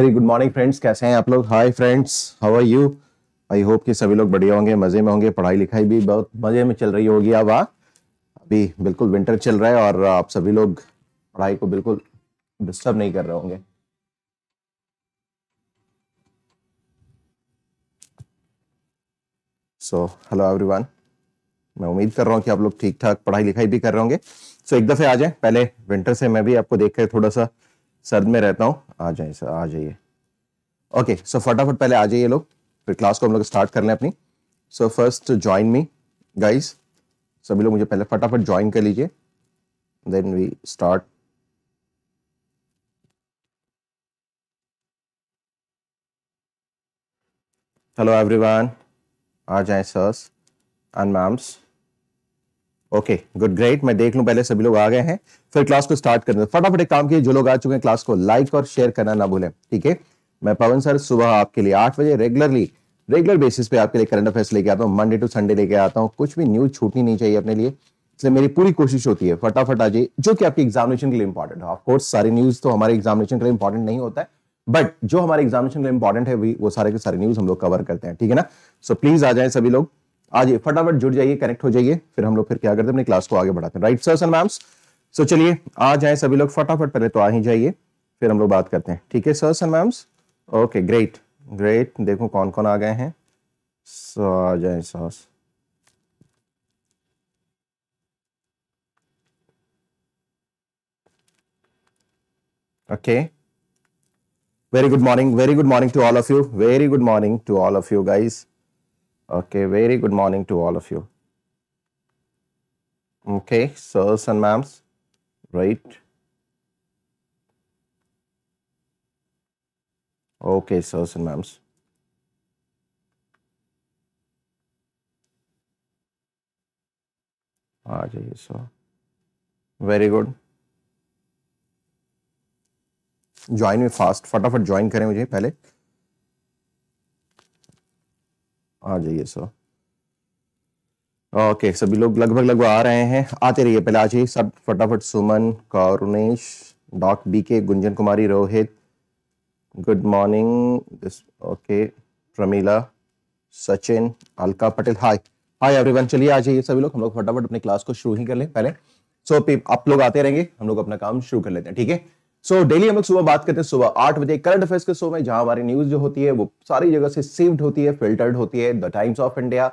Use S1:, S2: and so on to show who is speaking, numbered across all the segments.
S1: Very good morning friends कैसे हैं आप लोग hi friends how are you I hope कि सभी लोग बढ़िया होंगे मज़े में होंगे पढ़ाई लिखाई भी बहुत मज़े में चल रही होगी अब हाँ। अभी बिल्कुल विंटर चल रहा है और आप सभी लोग पढ़ाई को बिल्कुल डिस्टर्ब नहीं कर रहे होंगे सो हेलो एवरीवन मैं उम्मीद कर रहा हूँ कि आप लोग ठीक ठाक पढ़ाई लिखाई भी कर रहे होंगे सो so, एक दफ़े आ जाए पहले विंटर से मैं भी आपको देख कर थोड़ा सा सर्द में रहता हूँ आ जाए सर आ जाइए ओके सो फटाफट पहले आ जाइए लोग फिर क्लास को हम लोग स्टार्ट कर लें अपनी so first join me guys सभी लोग मुझे पहले फटाफट ज्वाइन कर लीजिए then we start hello everyone आ जाए sirs and ma'ams okay good great मैं देख लूं पहले सभी लोग आ गए हैं फिर क्लास को स्टार्ट कर फटाफट एक काम किए जो लोग आ चुके हैं क्लास को लाइक और शेयर करना ना भूलें ठीक है मैं पवन सर सुबह आपके लिए आठ बजे रेगुलरली रेगुलर बेसिस पे आपके लिए करंट अफेयर्स लेके आता हूँ मंडे टू संडे लेके आता हूँ कुछ भी न्यूज छूटनी नहीं चाहिए अपने लिए इसलिए मेरी पूरी कोशिश होती है फटाफट आ जाइए जो कि आपके एग्जामिनेशन के लिए इंपॉर्टेंट है ऑफकोर्स सारी न्यूज तो हमारे एग्जामिनेशन के लिए इंपॉर्टेंट नहीं होता है बट जो हमारे एग्जामिनेशन के लिए इंपॉर्टेंट है वो सारे के सारे न्यूज हम लोग कवर करते हैं ठीक है ना सो प्लीज आ जाए सभी लोग आ फटाफट जुड़ जाइए कनेक्ट हो जाइए फिर हम लोग फिर क्या करते हैं अपनी क्लास को आगे बढ़ाते हैं right sir and ma'ams so चलिए आ जाए सभी लोग फटाफट पहले तो आ ही जाइए फिर हम लोग बात करते हैं ठीक है sir and ma'ams okay great great देखो कौन कौन आ गए हैं सो आ जाए sirs okay very good morning very good morning to all of you very good morning to all of you guys Okay, very good morning to all of you. Okay, sirs and ma'ams, right? Okay, sirs and ma'ams. Ah, जाइए sir very good. Join me fast. फटाफट join करें मुझे आ जाइए sir okay सभी लोग लगभग लगभग आ रहे हैं आते रहिए पहले आ जाइए सब फटाफट सुमन करुणेश डॉक B K Gunjan Kumari Rohit good morning this okay Pramila Sachin Alka Patel hi hi everyone चलिए आ जाइए सभी लोग हम लोग फटाफट अपनी क्लास को शुरू ही कर लें पहले सो so, आप लोग आते रहेंगे हम लोग अपना काम शुरू कर लेते हैं ठीक है सो so, डेली हम लोग सुबह बात करते हैं सुबह आठ बजे करंट अफेयर्स के शो में जहां हमारी न्यूज जो होती है वो सारी जगह से सेव्ड होती है फिल्टर्ड होती है the Times of India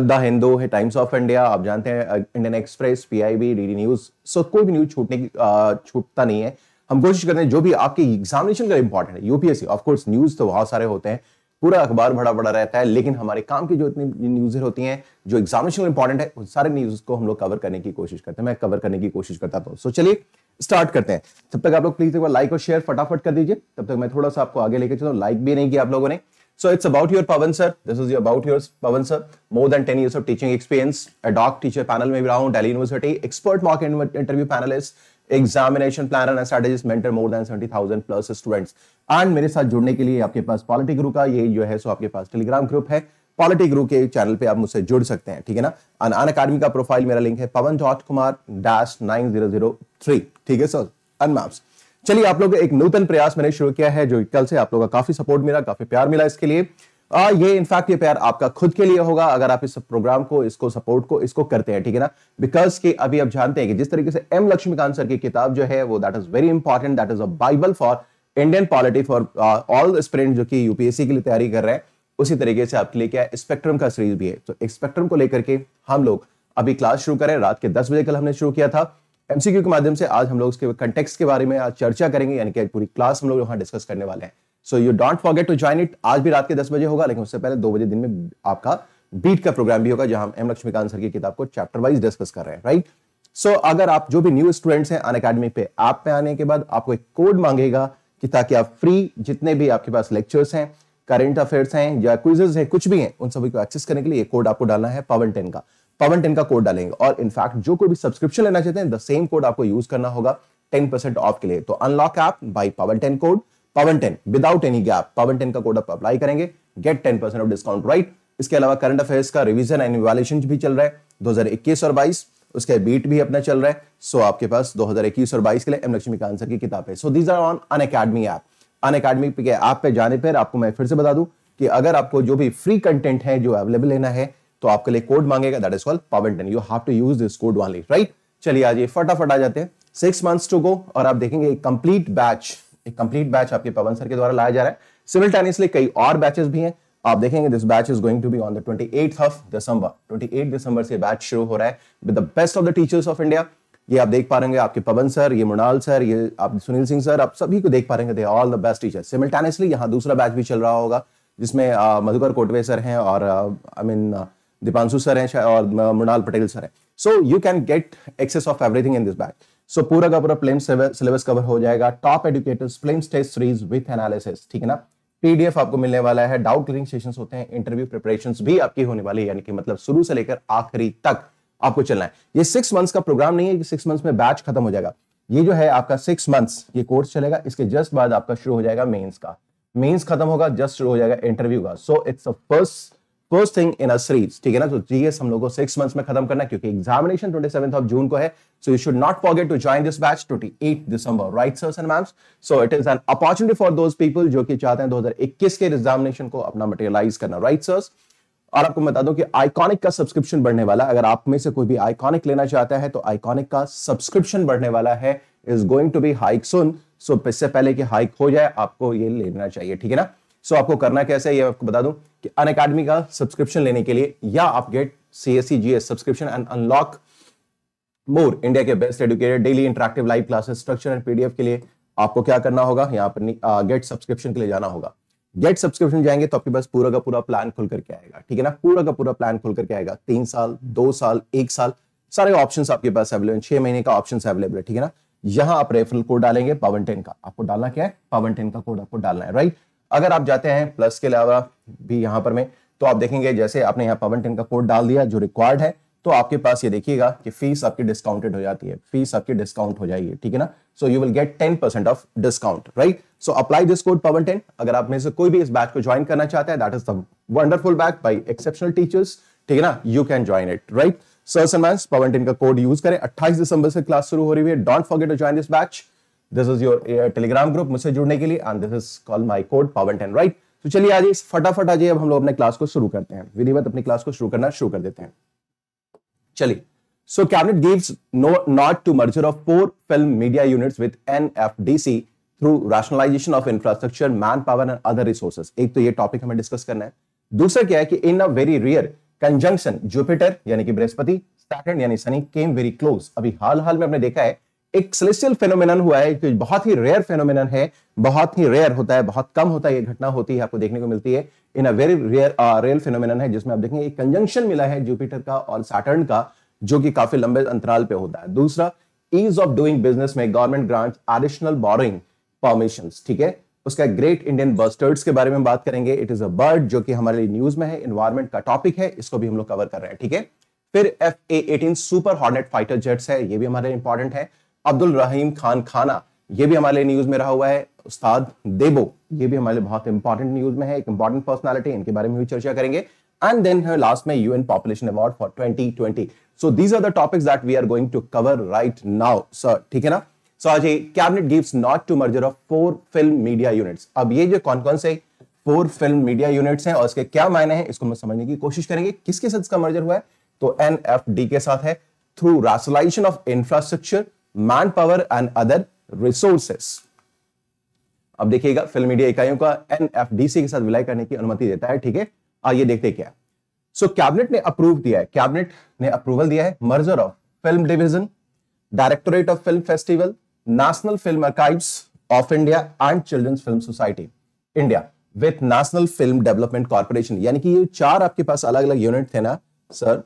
S1: the Hindu है टाइम्स ऑफ इंडिया आप जानते हैं Indian Express PIB DD news so कोई भी न्यूज छूटने की छूटता नहीं है हम कोशिश करते हैं जो भी आपके एग्जामिनेशन का इंपॉर्टेंट है यूपीएससी ऑफकोर्स न्यूज तो बहुत सारे होते हैं पूरा अखबार बड़ा बड़ा रहता है लेकिन हमारे काम की जो इतनी न्यूज होती हैं जो एग्जामिनेशन इंपॉर्टेंट है उन सारे न्यूज़ को हम लोग कवर करने की कोशिश करते हैं मैं कवर करने की कोशिश करता था सो तो। चलिए स्टार्ट करते हैं तब तक आप लोग प्लीज एक बार लाइक और शेयर फटाफट कर दीजिए तब तक मैं थोड़ा सा आपको आगे लेके चलो लाइक भी नहीं किया आप लोगों ने so it's about your Pawan sir this is about your Pawan sir more than ten year of teaching experience doc teacher panel में भी रहा हूँ Delhi University expert mock interview panellist examination planner and strategist mentor more than seventy thousand plus students and मेरे साथ जुड़ने के लिए आपके पास पॉलिटी ग्रुप का ये जो है सो आपके पास टेलीग्राम ग्रुप है पॉलिटी गुरु के चैनल पे आप मुझसे जुड़ सकते हैं ठीक है ना अनआन अकाडमी का प्रोफाइल मेरा लिंक है Pawan dot Kumar dash nine zero zero three ठीक है सर अनमैप्स चलिए आप लोग एक नूतन प्रयास मैंने शुरू किया है जो कल से आप लोगों का काफी सपोर्ट मिला काफी प्यार मिला इसके लिए आ, ये इनफैक्ट ये प्यार आपका खुद के लिए होगा अगर आप इस प्रोग्राम को इसको सपोर्ट को इसको करते हैं ठीक है ना बिकॉज के अभी आप जानते हैं कि जिस तरीके से एम लक्ष्मीकांत सर की किताब जो है वो that is very important that is a Bible for Indian polity for all student जो कि यूपीएससी के लिए तैयारी कर रहे हैं उसी तरीके से आपके लिए क्या है स्पेक्ट्रम का सीरीज भी है तो स्पेक्ट्रम को लेकर के हम लोग अभी क्लास शुरू करें रात के दस बजे कल हमने शुरू किया था एमसीक्यू के माध्यम से आज हम लोग उसके कंटेक्स के बारे में आज चर्चा करेंगे यानी कि पूरी क्लास हम लोग वहां डिस्कस करने वाले हैं so you don't forget to join it आज भी रात के दस बजे होगा लेकिन उससे पहले दो बजे दिन में आपका बीट का प्रोग्राम भी होगा जहां हम एम लक्ष्मीकांत सर की किताब को चैप्टर वाइज डिस्कस कर रहे हैं राइट सो अगर आप जो भी न्यू स्टूडेंट्स हैं अन अकेडमी पे ऐप पे आने के बाद आपको एक कोड मांगेगा कि ताकि आप फ्री जितने भी आपके पास लेक्चर्स हैं करेंट अफेयर्स हैं या क्विजेज हैं कुछ भी हैं उन सभी को एक्सेस करने के लिए कोड आपको डालना है पवन टेन का पवन टेन का कोड डालेंगे और इनफैक्ट जो कोई भी सब्सक्रिप्शन लेना चाहते हैं द सेम कोड आपको यूज करना होगा टेन परसेंट ऑफ के लिए तो unlock app by Pawan ten code Pawan ten without any gap Pawan ten का कोड आप अप्लाई करेंगे get ten percent off discount right इसके अलावा करंट अफेयर्स का रिविजन एंड वैल्यूशन भी चल रहा है इक्कीस और बाईस उसके बीट भी अपना चल रहा है सो आपके पास इक्कीस और बाईस के लिए एम का आंसर की किताब है so these are on Unacademy app Unacademy के ऐप पे जाने पर आपको मैं फिर से बता दूं कि अगर आपको जो भी फ्री कंटेंट है जो अवेलेबल लेना है तो आपके लिए कोड मांगेगा that is called Pawan ten you have to use this code only right चलिए आज ये फटाफट आ जाते हैं सिक्स मंथ्स टू गो और आप देखेंगे एक कंप्लीट बैच एक कंप्लीट बैच आपके पवन सर के द्वारा लाया जा रहा है सिमिलटेनियसली कई और बैचेस भी हैं आप देखेंगे this batch is going to be on the 28th of December 28 दिसंबर से बैच शुरू हो रहा है with the best of the teachers of India ये आप देख पा रहे आपके पवन सर ये मृणाल सर ये आप सुनील सिंह सर आप सभी को देख पा रहे all the best teacher simultaneously यहाँ दूसरा बैच भी चल रहा होगा जिसमें मधुकर कोटवे सर हैं और आई मीन दीपांशु सर हैं और मृणाल पटेल सर हैं so you can get access of everything in this batch so पूरा का पूरा प्लेम सिलेबस कवर हो जाएगा top educators prelim test series with analysis ठीक है ना पीडीएफ आपको मिलने वाला है डाउट क्लियरिंग सेशन होते हैं इंटरव्यू प्रिपरेशन भी आपकी होने वाली है यानी कि मतलब शुरू से लेकर आखिरी तक आपको चलना है ये सिक्स मंथ्स का प्रोग्राम नहीं है कि सिक्स मंथ्स में बैच खत्म हो जाएगा ये जो है आपका सिक्स मंथ्स ये कोर्स चलेगा इसके जस्ट बाद आपका शुरू हो जाएगा मेन्स का मेन्स खत्म होगा जस्ट शुरू हो जाएगा इंटरव्यू का so it's a first first thing in a series ठीक है ना तो जीएस हम लोग को सिक्स मंथ्स में खत्म करना है क्योंकि examination twenty seven of June को है so you should not forget to join this batch twenty eight December right sir and ma'ams so it is an opportunity for those people जो कि चाहते हैं 2021 के एग्जामिनेशन को अपना मटेरियलाइज करना राइट right, सर्स और आपको बता दूं कि आइकॉनिक का सब्सक्रिप्शन बढ़ने वाला अगर आप में से कोई भी आइकॉनिक लेना चाहता है तो आइकॉनिक का सब्सक्रिप्शन बढ़ने वाला है is going to be hike soon so इससे पहले कि हाइक हो जाए आपको ये लेना चाहिए ठीक है ना सो आपको करना कैसे ये आपको बता दूं कि अन अकेडमी का सब्सक्रिप्शन लेने के लिए या आप get C S C G S subscription and unlock more India के best educated daily interactive live classes structure and PDF के लिए आपको क्या करना होगा यहाँ पर गेट सब्सक्रिप्शन के लिए जाना होगा गेट सब्सक्रिप्शन जाएंगे तो आपके पास पूरा का पूरा प्लान खुल करके आएगा ठीक है ना पूरा का पूरा प्लान खुल करके आएगा तीन साल दो साल एक साल सारे ऑप्शन आपके पास अवेलेबल छह महीने का ऑप्शन अवेलेबल है ठीक है ना यहां आप रेफरल कोड डालेंगे पावन टेन का आपको डालना क्या है पावन टेन का कोड आपको डालना है राइट अगर आप जाते हैं प्लस के अलावा भी यहां पर मैं तो आप देखेंगे जैसे आपने यहाँ पवन टेन का कोड डाल दिया जो रिक्वायर्ड है तो आपके पास ये देखिएगा कि फीस आपकी डिस्काउंटेड हो जाती है फीस आपकी डिस्काउंट हो जाएगी ठीक है ना so you will get ten percent off discount right so apply this code Pawan ten अगर आप में से कोई भी इस बैच को ज्वाइन करना चाहता है that is the wonderful batch by exceptional teachers ठीक है ना you can join it right sir and Pawan ten का कोड यूज करें अट्ठाईस दिसंबर से क्लास शुरू हो रही है don't forget to join this batch this is your Telegram group मुझसे जुड़ने के लिए and this is call my code Pawan ten right तो चलिए आज फटाफट आ जाइए अब हम लोग अपने क्लास को शुरू करते हैं विधिवत अपनी क्लास को शुरू करना शुरू कर देते हैं चलिए so cabinet gives no not to merger of four film media units with N F D C through rationalisation of infrastructure manpower and other resources एक तो ये टॉपिक हमें डिस्कस करना है दूसरा क्या है कि in a very rare conjunction Jupiter यानी कि बृहस्पति सैटर्न यानी सनी केम वेरी क्लोज अभी हाल हाल में हमने देखा है एक सेलेस्टियल फेनोमिन हुआ है जो बहुत ही रेयर फेनोमिन है बहुत ही रेयर होता है बहुत कम होता है ये घटना होती है आपको देखने को मिलती है in a very rare rare phenomenon है जिसमें आप देखेंगे एक कंजंक्शन मिला है जुपिटर का और सैटर्न का जो कि काफी लंबे अंतराल पे होता है दूसरा ईज ऑफ डूइंग बिजनेस में government grant additional boring permission ठीक है उसका ग्रेट इंडियन बस्टर्ड्स के बारे में बात करेंगे इट इज अ बर्ड जो कि हमारे लिए न्यूज में है इन्वायरमेंट का टॉपिक है इसको भी हम लोग कवर कर रहे हैं ठीक है फिर F A eighteen super hornet fighter jets है ये भी हमारे इंपॉर्टेंट है अब्दुल रहीम खान खाना ये भी हमारे न्यूज में रहा हुआ है उस्ताद देबो ये भी हमारे बहुत इंपॉर्टेंट न्यूज में है एक इंपॉर्टेंट पर्सनालिटी इनके बारे में भी चर्चा करेंगे एंड देन लास्ट में May UN Population Award for 2020. So these are the topics that we are going to cover right now sir ठीक है ना? सो आज cabinet gives nod to merger of four film media units. अब ये जो कौन कौन से फोर फिल्म मीडिया यूनिट्स हैं और इसके क्या मायने हैं इसको हम समझने की कोशिश करेंगे किसके साथ इसका मर्जर हुआ है तो एनएफडी के साथ है through rationalisation of infrastructure manpower and other resources अब देखिएगा फिल्म मीडिया इकाइयों का एनएफडीसी के साथ विलय करने की अनुमति देता है ठीक है आइए देखते क्या सो so, कैबिनेट ने अप्रूव दिया है कैबिनेट ने अप्रूवल दिया है merger of film division directorate of film festival national film archive of India and children's film society India with national film development corporation यानी कि ये चार आपके पास अलग अलग यूनिट थे ना सर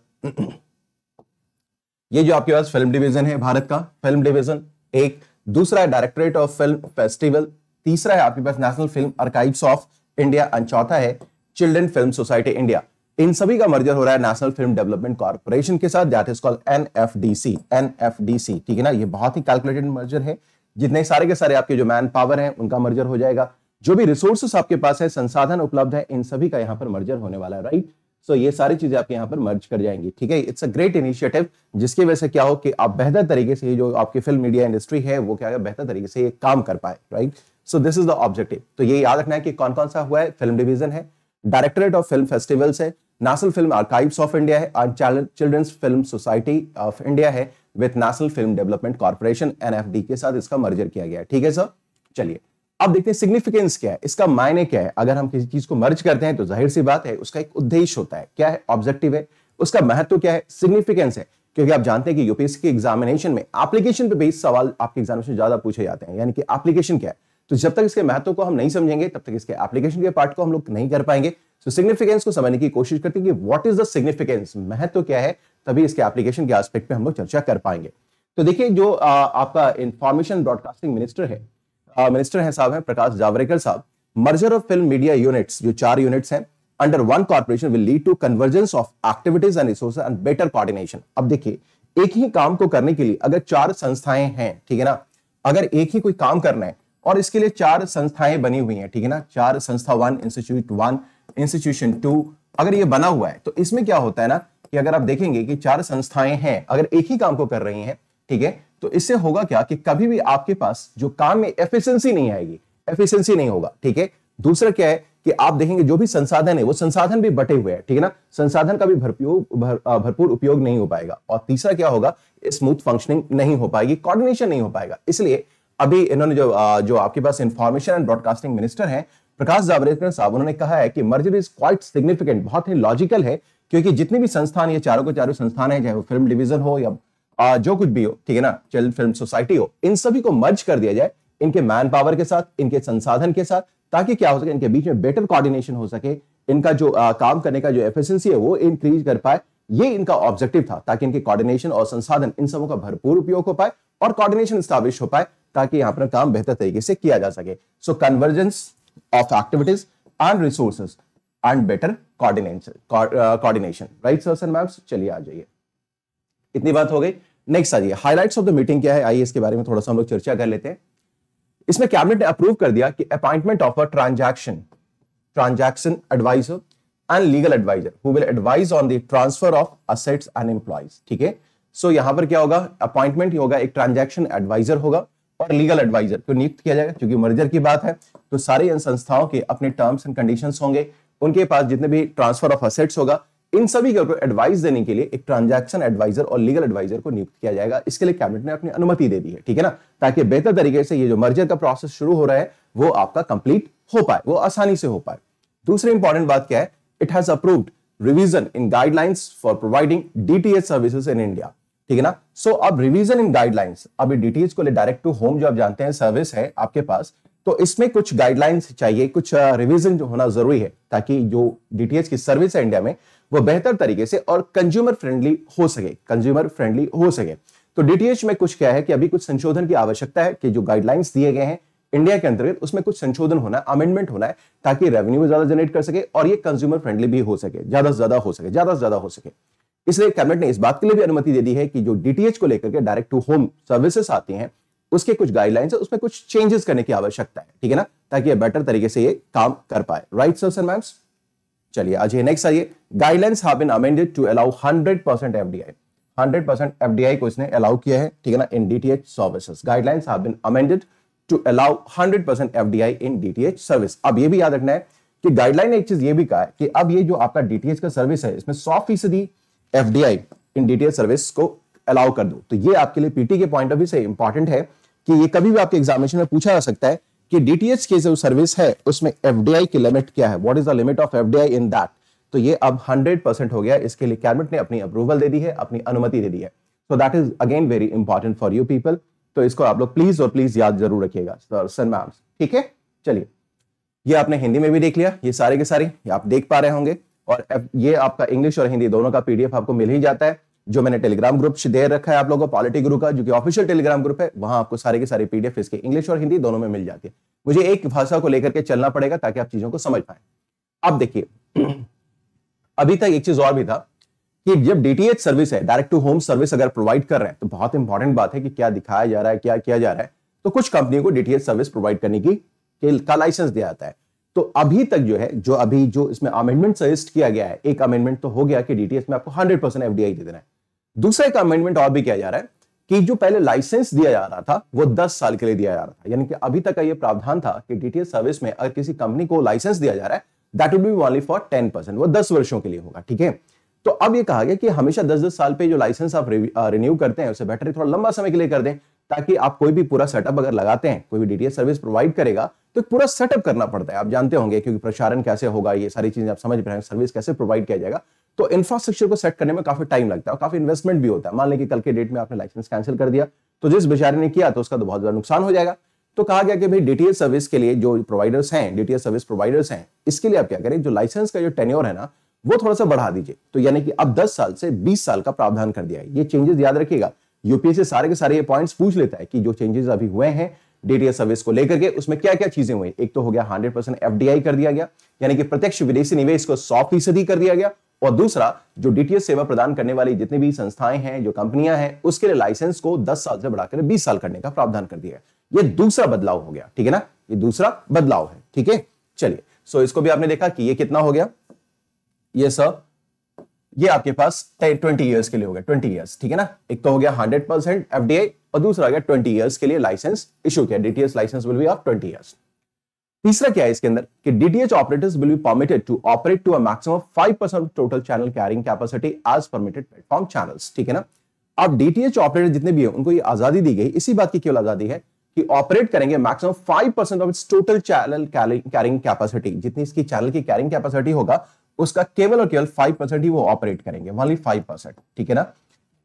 S1: ये जो आपके पास फिल्म डिवीजन है भारत का फिल्म डिवीजन एक दूसरा है डायरेक्टरेट ऑफ फिल्म फेस्टिवल तीसरा है आपके पास national film archives of India and चौथा है चिल्ड्रन फिल्म सोसाइटी इंडिया इन सभी का मर्जर हो रहा है नेशनल फिल्म डेवलपमेंट कॉर्पोरेशन के साथ that is called NFDC NFDC ठीक है ना ये बहुत ही कैलकुलेटेड मर्जर है जितने सारे के सारे आपके जो मैन पावर है उनका मर्जर हो जाएगा जो भी रिसोर्सेस आपके पास है संसाधन उपलब्ध है इन सभी का यहाँ पर मर्जर होने वाला है राइट सो ये सारी चीजें आपके यहाँ पर मर्ज कर जाएंगी ठीक है इट्स अ ग्रेट इनिशिएटिव जिसकी वजह से क्या हो कि आप बेहतर तरीके से जो आपकी फिल्म मीडिया इंडस्ट्री है वो क्या बेहतर तरीके से ये काम कर पाए right so this is the objective तो ये याद रखना है कि कौन कौन सा हुआ है फिल्म डिविजन है डायरेक्टरेट ऑफ फिल्म फेस्टिवल्स है national film archives of India है children's film society of India है with national film development corporation NFD के साथ इसका मर्जर किया गया है ठीक है सर चलिए अब देखते हैं सिग्निफिकेंस क्या है इसका मायने क्या है अगर हम किसी चीज को मर्ज करते हैं तो जाहिर सी बात है उसका एक उद्देश्य होता है क्या है ऑब्जेक्टिव है उसका महत्व क्या है सिग्निफिकेंस है क्योंकि आप जानते हैं कि यूपीएससी के एग्जामिनेशन में एप्लीकेशन पे बेस्ड सवाल आपके एग्जामिनेशन ज्यादा पूछे जाते हैं यानी कि एप्लीकेशन क्या है तो जब तक इसके महत्व को हम नहीं समझेंगे तब तक इसके एप्लीकेशन के पार्ट को हम लोग नहीं कर पाएंगे तो सिग्निफिकेंस को समझने की कोशिश करते हैं कि व्हाट इज द सिग्निफिकेंस महत्व क्या है तभी इसके एप्लीकेशन के आस्पेक्ट पे हम लोग चर्चा कर पाएंगे तो देखिए जो आ, आपका इंफॉर्मेशन ब्रॉडकास्टिंग मिनिस्टर है मिनिस्टर uh, हैं साहब हैं प्रकाश जावड़ेकर साहब merger of film media units जो चार यूनिट्स हैं under one corporation will lead to convergence of activities and resource and better coordination अब देखिए एक ही काम को करने के लिए अगर चार संस्थाएं हैं ठीक है ना अगर एक ही कोई काम करना है और इसके लिए चार संस्थाएं बनी हुई हैं ठीक है ना चार संस्था one institute one institution to अगर ये बना हुआ है तो इसमें क्या होता है ना कि अगर आप देखेंगे कि चार संस्थाएं हैं अगर एक ही काम को कर रही हैं ठीक है तो इससे होगा क्या कि कभी भी आपके पास जो काम में एफिशिएंसी नहीं आएगी एफिशिएंसी नहीं होगा ठीक है दूसरा क्या है कि आप देखेंगे जो भी संसाधन है वो संसाधन भी बटे हुए हैं ठीक है ना संसाधन का भी भरपूर भर, भरपूर उपयोग नहीं हो पाएगा और तीसरा क्या होगा स्मूथ फंक्शनिंग नहीं हो पाएगी कॉर्डिनेशन नहीं हो पाएगा इसलिए अभी इन्होंने जो जो आपके पास इंफॉर्मेशन एंड ब्रॉडकास्टिंग मिनिस्टर है प्रकाश जावड़ेकर साहब उन्होंने कहा है कि मर्जर इज क्वाइट सिग्निफिकेंट बहुत ही लॉजिकल है क्योंकि जितने भी संस्थान ये चारों के चारों संस्थान है चाहे वो फिल्म डिवीजन हो या आ, जो कुछ भी हो ठीक है ना चिल्ड फिल्म सोसाइटी हो इन सभी को मर्ज कर दिया जाए इनके मैन पावर के साथ इनके संसाधन के साथ ताकि क्या हो सके इनके बीच में बेटर कोऑर्डिनेशन हो सके इनका जो आ, काम करने का जो एफिशिएंसी है वो इंक्रीज कर पाए ये इनका ऑब्जेक्टिव था ताकि इनके कोऑर्डिनेशन और संसाधन इन सबों का भरपूर उपयोग हो पाए और कोऑर्डिनेशन स्टाब्लिश हो पाए ताकि यहां पर काम बेहतर तरीके से किया जा सके so convergence of activities and resources and better coordination right sir and ma'am चलिए आ जाइए इतनी बात हो गई नेक्स्ट आ हाईलाइट ऑफ द मीटिंग क्या है आइए इसके बारे में थोड़ा सा हम लोग चर्चा कर लेते हैं इसमें कैबिनेट ने अप्रूव कर दिया कि appointment of a transaction transaction advisor and legal advisor who will advise on the transfer of assets and employees ठीक है सो यहां पर क्या होगा अपॉइंटमेंट होगा एक ट्रांजैक्शन एडवाइजर होगा और लीगल एडवाइजर को नियुक्त किया जाएगा क्योंकि मर्जर की बात है तो सारी इन संस्थाओं के अपने टर्म्स एंड कंडीशन होंगे उनके पास जितने भी ट्रांसफर ऑफ असेट्स होगा इन सभी को एडवाइस देने के लिए एक ट्रांजैक्शन एडवाइजर और लीगल एडवाइजर को नियुक्त किया जाएगा इसके लिए कैबिनेट ने अपनी अनुमति दे दी है ठीक है ना ताकि बेहतर तरीके से ये जो मर्जर का प्रोसेस शुरू हो रहा है वो आपका कंप्लीट हो पाए वो आसानी से हो पाए दूसरी इंपॉर्टेंट बात क्या है it has approved revision in guidelines for providing DTH services in India ठीक है ना सो so, अब रिविजन इन गाइडलाइंस अभी डीटीएच को ले डायरेक्ट टू होम जो आप जानते हैं सर्विस है आपके पास तो इसमें कुछ गाइडलाइंस चाहिए कुछ रिवीजन uh, होना जरूरी है ताकि जो डीटीएच की सर्विस है इंडिया में वो बेहतर तरीके से और कंज्यूमर फ्रेंडली हो सके कंज्यूमर फ्रेंडली हो सके तो डीटीएच में कुछ क्या है कि अभी कुछ संशोधन की आवश्यकता है कि जो गाइडलाइंस दिए गए हैं इंडिया के अंतर्गत उसमें कुछ संशोधन होना है अमेंडमेंट होना है ताकि रेवेन्यू ज्यादा जनरेट कर सके और ये कंज्यूमर फ्रेंडली भी हो सके ज्यादा से ज्यादा हो सके ज्यादा से ज्यादा हो सके इसलिए कैबिनेट ने इस बात के लिए भी अनुमति दे दी है कि जो डीटीएच को लेकर के डायरेक्ट टू होम सर्विसेस आती हैं उसके कुछ गाइडलाइंस है उसमें कुछ चेंजेस करने की आवश्यकता है ठीक है ना ताकि बेटर तरीके से ये काम कर पाए राइट सर सर मैम्स चलिए अजय नेक्स्ट आइए guidelines have been amended to allow 100% FDI 100% FDI को इसने अलाउ किया है ठीक है ना in DTH services guidelines have been amended to allow 100% FDI in DTH service अब ये भी याद रखना है कि गाइडलाइन ने एक चीज ये भी कहा है कि अब ये जो आपका डीटीएच का सर्विस है इसमें 100 एफडीआई इन डीटीएच सर्विस को अलाउ कर दो तो ये आपके लिए पीटी के पॉइंट ऑफ व्यू से इंपॉर्टेंट है कि ये कभी भी आपके एग्जामिनेशन में पूछा जा सकता है कि डीटीएच की जो सर्विस है उसमें एफडीआई की लिमिट क्या है what is the limit of FDI in that तो ये अब 100 हो गया इसके लिए कैबिनेट ने अपनी अप्रूवल दे दी है अपनी अनुमति दे दी है so that is again very important for you people तो इसको आप लोग प्लीज और प्लीज याद जरूर रखिएगा सर सर मैम ठीक है चलिए ये आपने हिंदी में भी देख लिया ये सारे के सारे आप देख पा रहे होंगे और ये आपका इंग्लिश और हिंदी दोनों का पीडीएफ आपको मिल ही जाता है जो मैंने टेलीग्राम ग्रुप दे रखा है आप लोगों को पॉलिटी गुरु का जो कि ऑफिशियल टेलीग्राम ग्रुप है वहां आपको सारे के सारे पीडीएफ इसके इंग्लिश और हिंदी दोनों में मिल जाती है मुझे एक भाषा को लेकर के चलना पड़ेगा ताकि आप चीजों को समझ पाए अब देखिए अभी तक एक चीज और भी था कि जब डीटीएच सर्विस है डायरेक्ट टू होम सर्विस अगर प्रोवाइड कर रहे हैं तो बहुत इंपॉर्टेंट बात है कि क्या दिखाया जा रहा है क्या किया जा रहा है तो कुछ कंपनियों को डीटीएच सर्विस प्रोवाइड करने की का लाइसेंस दिया जाता है तो अभी तक जो है जो अभी जो इसमें अमेंडमेंट सजेस्ट किया गया है एक अमेंडमेंट तो हो गया कि डीटीएस में आपको हंड्रेड परसेंट एफडीआई दे देना है दूसरा एक अमेंडमेंट और भी किया जा रहा है कि जो पहले लाइसेंस दिया जा रहा था वो 10 साल के लिए दिया जा रहा था यानी कि अभी तक का ये प्रावधान था कि डीटीएस सर्विस में अगर किसी कंपनी को लाइसेंस दिया जा रहा है that would be only for ten percent वो दस वर्षों के लिए होगा ठीक है तो अब ये कहा गया कि हमेशा दस दस साल पे जो लाइसेंस आप रिन्यू करते हैं उसे बेटर थोड़ा लंबा समय के लिए कर दें ताकि आप कोई भी पूरा सेटअप अगर लगाते हैं कोई भी डीटीएस सर्विस प्रोवाइड करेगा तो पूरा सेटअप करना पड़ता है आप जानते होंगे क्योंकि प्रसारण कैसे होगा ये सारी चीजें आप समझ रहे हैं सर्विस कैसे प्रोवाइड किया जाएगा तो इंफ्रास्ट्रक्चर को सेट करने में काफी टाइम लगता है और काफी इन्वेस्टमेंट भी होता है मान लें कि कल के डेट में आपने लाइसेंस कैंसिल कर दिया तो जिस बेचारे ने किया तो उसका तो बहुत ज्यादा नुकसान हो जाएगा तो कहा गया कि भाई डीटीएस सर्विस के लिए जो प्रोवाइडर्स हैं डीटीएस सर्विस प्रोवाइडर्स हैं इसके लिए आप क्या करें जो लाइसेंस का जो टेन्योर है ना वो थोड़ा सा बढ़ा दीजिए तो यानी कि अब 10 साल से 20 साल का प्रावधान कर दिया है ये चेंजेस याद रखिएगा यूपीएससी सारे के सारे ये पॉइंट्स पूछ लेता है कि जो चेंजेस अभी हुए हैं डीटीएस सर्विस को लेकर के उसमें क्या क्या चीजें हुई एक तो हो गया हंड्रेड परसेंट कर दिया गया यानी कि प्रत्यक्ष विदेशी निवेश को सौ कर दिया गया और दूसरा जो डीटीएस सेवा प्रदान करने वाली जितनी भी संस्थाएं हैं जो कंपनियां हैं उसके लिए लाइसेंस को 10 साल से बढ़ाकर 20 साल करने का प्रावधान कर दिया है ये दूसरा बदलाव हो गया ठीक है ना ये दूसरा बदलाव है ठीक है चलिए सो इसको भी आपने देखा कि ये कितना हो गया ये सर ये आपके पास ट्वेंटी ईयर्स के लिए हो गया ट्वेंटी ईयर्स ठीक है ना एक तो हो गया हंड्रेड परसेंट एफडीआई और दूसरा हो गया ट्वेंटी ईयर्स के लिए लाइसेंस इशू किया DTS licence will be of twenty years तीसरा क्या है इसके अंदर कि DTH operators will be permitted to operate to a maximum 5% of total channel carrying capacity as permitted platform channels ठीक है ना अब डीटीएच ऑपरेटर जितने भी है उनको ये आजादी दी गई इसी बात की केवल आजादी है कि ऑपरेट करेंगे maximum 5% of its total channel carrying capacity जितनी इसकी चैनल की कैरिंग कैपेसिटी होगा उसका केवल और केवल 5% ही वो ऑपरेट करेंगे ओनली 5% ठीक है ना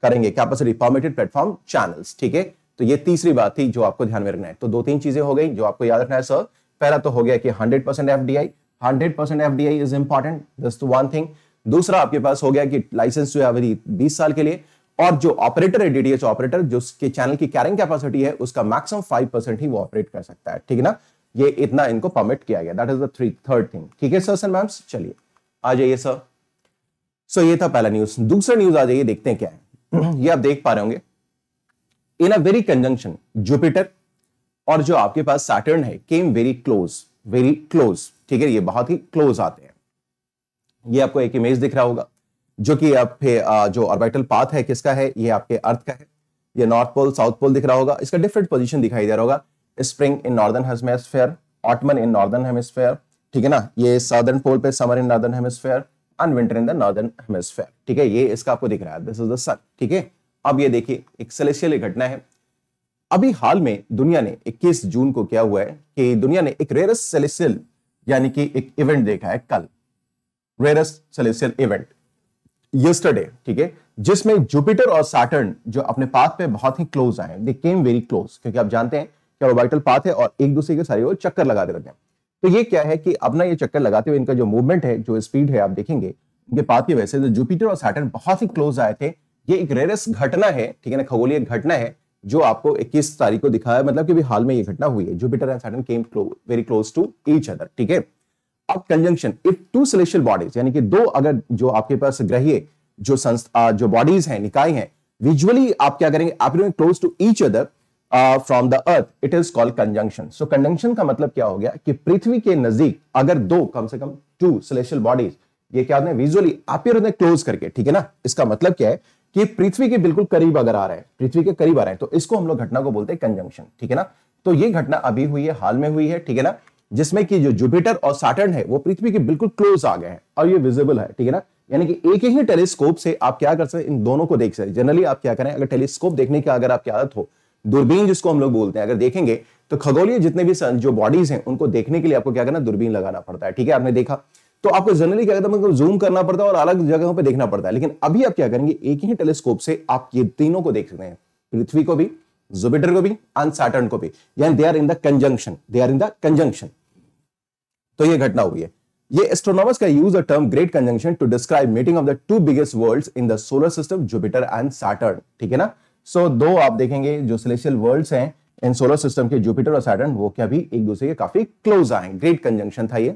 S1: करेंगे कैपेसिटी परमिटेड प्लेटफॉर्म चैनल्स ठीक है तो ये तीसरी बात थी जो आपको ध्यान में रखना है तो दो तीन चीजें हो गई जो आपको याद रखना है सर पहला तो हो गया कि 100 percent F D I hundred percent F D I is important this one thing दूसरा आपके पास हो गया कि लाइसेंस जो है अभी बीस साल के लिए और जो ऑपरेटर है डीडीएच ऑपरेटर जो उसके चैनल की कैरिंग कैपेसिटी है उसका मैक्सिमम फाइव परसेंट ही वो ऑपरेट कर सकता है ठीक है ना ये इतना इनको परमिट किया गया that is the three third thing ठीक है सर सर मैम्स चलिए आ जाइए सर सो ये था पहला न्यूज दूसरा न्यूज आ जाइए देखते हैं क्या है ये आप देख पा रहे होंगे in a very conjunction Jupiter और जो आपके पास सैटर्न है came very close very close ठीक है ये बहुत ही क्लोज आते हैं ये आपको एक इमेज दिख रहा होगा जो कि आप जो ऑर्बिटल पाथ है किसका है ये आपके अर्थ का है ये नॉर्थ पोल साउथ पोल दिख रहा होगा इसका डिफरेंट पोजिशन दिखाई दे रहा होगा spring in northern hemisphere autumn in northern hemisphere ठीक है ना ये साउदर्न पोल पे summer in northern hemisphere and winter in the northern hemisphere ठीक है ये इसका आपको दिख रहा है दिस इज द सन ठीक है अब ये देखिए एक सेलेशियल घटना है अभी हाल में दुनिया ने 21 जून को क्या हुआ है कि दुनिया ने एक रेरस सेलेसियल यानी कि एक इवेंट देखा है कल रेरस सेलेसियल इवेंट यस्टरडे ठीक है जिसमें जुपिटर और सैटर्न जो अपने पाथ पे बहुत ही क्लोज आए दे केम वेरी क्लोज क्योंकि आप जानते हैं कि ऑर्बिटल पाथ है और एक दूसरे के सारे वो चक्कर लगाते रहते हैं तो ये क्या है कि अपना ये चक्कर लगाते हुए इनका जो मूवमेंट है जो स्पीड है आप देखेंगे इनके पाथ की वजह से जुपिटर तो और सैटर्न बहुत ही क्लोज आए थे ये एक रेरस घटना है ठीक है ना खगोलीय घटना है जो आपको 21 तारीख को दिखाया मतलब कि हाल में ये घटना हुई है Jupiter and Saturn came very close to each other ठीक है अब conjunction if two celestial bodies यानी कि दो अगर जो आपके पास ग्रहीय जो संस्था जो बॉडीज हैं निकाय हैं विजुअली आप क्या करेंगे आप close to each other from the earth it is called conjunction so conjunction का मतलब क्या हो गया कि पृथ्वी के नजदीक अगर दो कम से कम टू सिलेशियल बॉडीज ये क्या होते हैं विजुअली आप क्लोज करके ठीक है ना इसका मतलब क्या है कि पृथ्वी के बिल्कुल करीब अगर आ रहा है पृथ्वी के करीब आ रहा है तो इसको हम लोग घटना को बोलते हैं कंजंक्शन ठीक है ना तो ये घटना अभी हुई है हाल में हुई है ठीक है ना जिसमें कि जो जुपिटर और सैटर्न है वो पृथ्वी के बिल्कुल क्लोज आ गए हैं और ये विजिबल है ठीक है ना यानी कि एक ही टेलीस्कोप से आप क्या कर सकते इन दोनों को देख सकते जनरली आप क्या करें अगर टेलीस्कोप देखने की अगर आपकी आदत हो दूरबीन जिसको हम लोग बोलते हैं अगर देखेंगे तो खगोलीय जितने भी जो बॉडीज हैं उनको देखने के लिए आपको क्या करना दूरबीन लगाना पड़ता है ठीक है आपने देखा तो आपको जनरली क्या करता है जूम मतलब करना पड़ता है और अलग जगहों पर देखना पड़ता है लेकिन अभी आप क्या करेंगे एक ही टेलीस्कोप से आप ये तीनों को देख सकते हैं पृथ्वी को भी जुपिटर को भी एंड सैटर्न को भी यानी they are in the conjunction they are in the conjunction तो ये घटना हुई है ये एस्ट्रोनॉमर्स का use a term great conjunction to describe meeting of the two biggest worlds in the solar system Jupiter and Saturn ठीक है ना सो so, दो आप देखेंगे जो सिलेशियल वर्ल्ड्स हैं इन सोलर सिस्टम के जुपिटर और सैटर्न वो क्या भी एक दूसरे के काफी क्लोज आए ग्रेट कंजंक्शन था ये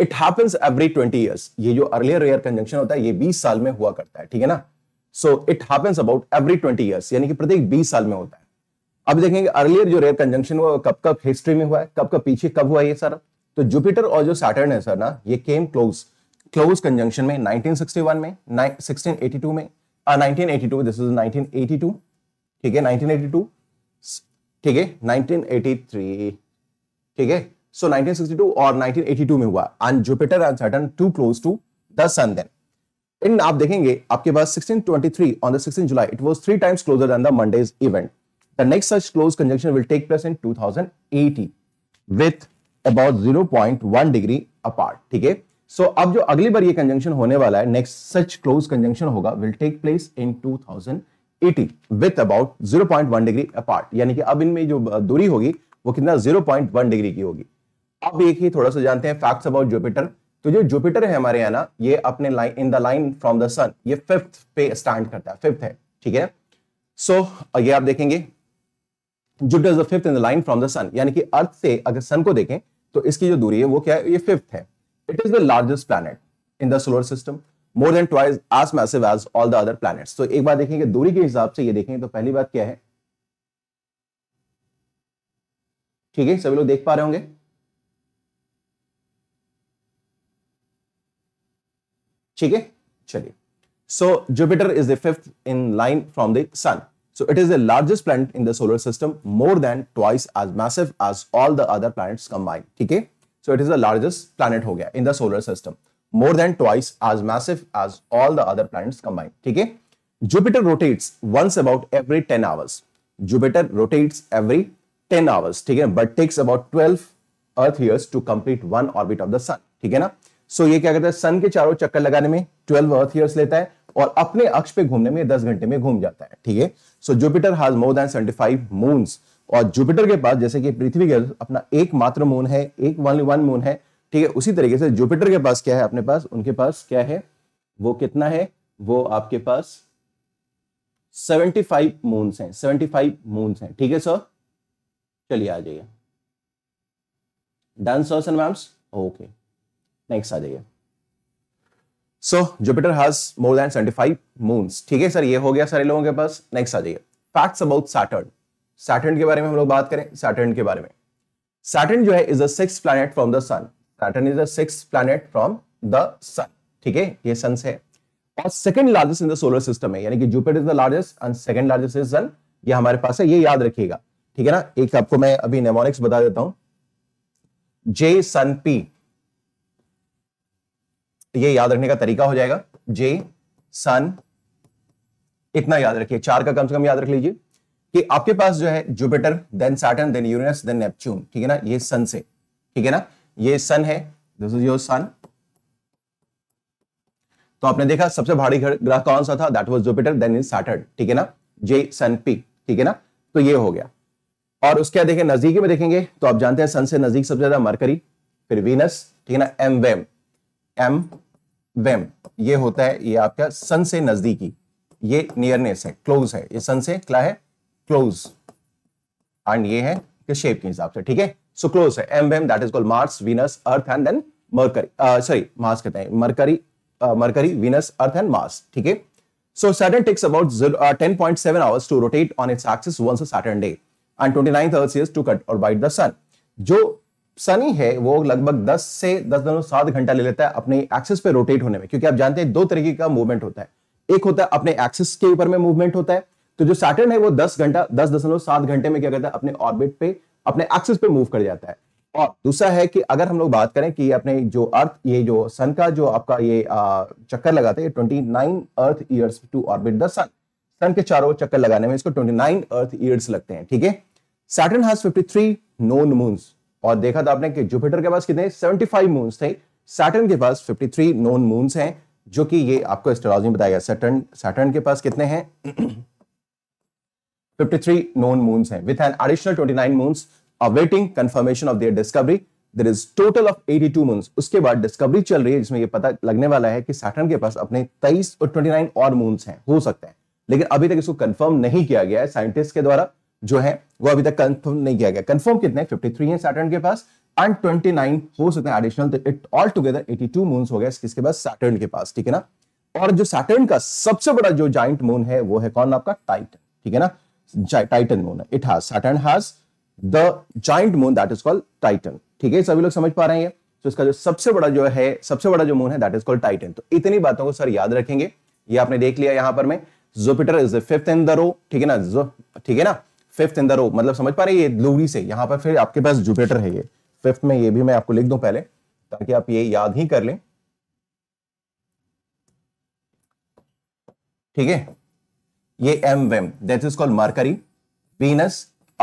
S1: it happens every twenty years ये जो अर्लियर रेयर कंजंक्शन होता है ये बीस साल में हुआ करता है ठीक है ना so it happens about every twenty years यानी कि प्रत्येक बीस साल में होता है अब देखेंगे अर्लियर जो रेयर कंजंक्शन हुआ कब कब हिस्ट्री में हुआ है कब कब पीछे कब हुआ ये सर तो जुपिटर और जो सैटर्न है सर ना ये केम क्लोज क्लोज कंजंक्शन में 1961 में 1682 में आ, 1982 दिस इज 1982 ठीक है 1982 ठीक है 1983 ठीक है So 1962 और 1982 में हुआ and Jupiter and Saturn too close to the sun then in आप देखेंगे आपके पास 1623 on the 16 July it was three times closer than the Monday's event the next such close conjunction will take place in 2080 with about 0.1 degree apart ठीक है सो अब जो अगली बार ये कंजंक्शन होने वाला है नेक्स्ट सच क्लोज कंजंक्शन होगा will take place in 2080 with about 0.1 degree apart यानी कि अब इनमें जो दूरी होगी वो कितना 0.1 डिग्री की होगी अब एक ही थोड़ा सा जानते हैं फैक्ट्स अबाउट जुपिटर तो जो जुपिटर है हमारे यहाँ ना ये अपने line in the line from the sun ये फिफ्थ पे स्टैंड करता है फिफ्थ है ठीक है सो so, ये आप देखेंगे Jupiter is the fifth in the line from the sun यानी कि अर्थ से अगर सन को देखें तो इसकी जो दूरी है वो क्या है ये फिफ्थ है it is the largest planet in the solar system more than twice as massive as all the other planets तो एक बार देखेंगे दूरी के हिसाब से ये देखेंगे तो पहली बात क्या है ठीक है सभी लोग देख पा रहे होंगे ठीक है चलिए so Jupiter is the fifth in line from the sun So it is the largest planet in the solar system, more than twice as massive as all the other planets combined. Okay? So it is the largest planet ho gaya in the solar system, more than twice as massive as all the other planets combined. Okay? Jupiter rotates once about every 10 hours. Jupiter rotates every 10 hours, okay? but takes about 12 Earth years to complete one orbit of the Sun. Okay? So ये क्या कहता है सन के चारों चक्कर लगाने में twelve अर्थ years लेता है और अपने अक्ष पे घूमने में दस घंटे में घूम जाता है ठीक है so Jupiter has more than seventy five moons और जुपिटर के पास जैसे कि पृथ्वी के अपना एकमात्र मून है एक वन वन मून है ठीक है उसी तरीके से जुपिटर के पास क्या है अपने पास उनके पास क्या है वो कितना है वो आपके पास 75 मून्स हैं फाइव मून्स हैं ठीक है सर चलिए आ जाइए done sir and ma'ams okay next आ जाइए so Jupiter has more than 75 moons ठीक है सर ये हो गया सारे लोगों के पास नेक्स्ट आ जाइए फैक्ट्स अबाउट सैटर्न सैटर्न के बारे में हम लोग बात करें सैटर्न के बारे में सैटर्न जो है is a six planet from the sun Saturn is a six planet from the sun ठीक है ये सन से और second largest in the solar system है यानी कि Jupiter is the largest and second largest is sun ये हमारे पास है ये याद रखिएगा ठीक है ना एक आपको मैं अभी नेमोनिक्स बता देता हूं जे सन पी तो ये याद रखने का तरीका हो जाएगा जे सन इतना याद रखिए चार का कम से कम याद रख लीजिए कि आपके पास जो है Jupiter then Saturn then Uranus then Neptune ठीक है ना ये सन से ठीक है ना ये सन है दिस इज योर सन तो आपने देखा सबसे भारी ग्रह कौन सा था that was Jupiter then is Saturn ठीक है ना जे सन पी ठीक है ना तो ये हो गया और उसके बाद देखें नजदीकी में देखेंगे तो आप जानते हैं सन से नजदीक सबसे ज्यादा मरकरी फिर वीनस ठीक है ना एम वेम एम बेम ये होता है ये आपका सन से नजदीकी ये नियरनेस है क्लोज है ये सन से क्या है क्लोज एंड ये है कि शेप के हिसाब से ठीक है सो क्लोज है एम बेम that is called Mars Venus earth and then Mercury sorry Mars कहते हैं Mercury Mercury Venus earth and Mars ठीक है so Saturn takes about 10.7 hours to rotate on its axis once a Saturn day, and 29 Earth years to cut orbit the sun जो सनी है वो लगभग 10 से 10 दशमलव सात घंटा ले लेता है अपने एक्सिस पे रोटेट होने में क्योंकि आप जानते हैं दो तरीके का मूवमेंट होता है एक होता है अपने एक्सिस के ऊपर में मूवमेंट होता है तो जो सैटर्न है वो 10 घंटा दस दशमलव सात घंटे में क्या करता है अपने ऑर्बिट पे अपने एक्सिस पे मूव कर जाता है और दूसरा है कि अगर हम लोग बात करें कि अपने जो अर्थ ये जो सन का जो आपका ये चक्कर लगाते हैं twenty nine earth years to orbit the sun sun के चारों चक्कर लगाने में इसको ट्वेंटी अर्थ ईयर्स लगते हैं ठीक है Saturn has fifty three known moons और देखा था आपने कि जुपिटर के पास कितने 75 मून्स थे सैटर्न के पास 53 नोन मून्स हैं जो कि ये आपको एस्ट्रोलॉजी में बताया सैटर्न सैटर्न के पास कितने हैं 53 नोन मून्स हैं with an additional 29 moons awaiting confirmation of their discovery there is total of 82 moons उसके बाद डिस्कवरी चल रही है जिसमें ये पता लगने वाला है कि सैटर्न के पास अपने 23 और 29 और मून्स हैं हो सकते हैं लेकिन अभी तक इसको कंफर्म नहीं किया गया है साइंटिस्ट के द्वारा जो है वो अभी तक कंफर्म नहीं किया गया कंफर्म कितने 53 हैं सैटर्न के पास एंड 29 हो सकते हैं additional it all together 82 moons हो गया किसके पास सैटर्न के पास ठीक है ना और जो सैटर्न का सबसे बड़ा जो जॉइंट मून है वो है कौन आपका टाइटन ठीक है ना टाइटन मून है it has Saturn has the giant moon that is called Titan ठीक है सभी लोग समझ पा रहे हैं तो इसका जो सबसे बड़ा जो है सबसे बड़ा जो मून है दैट इज कॉल्ड टाइटन तो इतनी बातों को सर याद रखेंगे ये आपने देख लिया यहां पर मैं Jupiter is the fifth in the row ठीक है ना ठीक है ना फिफ्थ इन द रो मतलब समझ पा रहे ये लोरी से यहाँ पर फिर आपके पास जुपिटर है ये फिफ्थ में ये भी मैं आपको लिख दूं पहले ताकि आप ये याद ही कर लें ठीक है ये एम वेम that is called Mercury Venus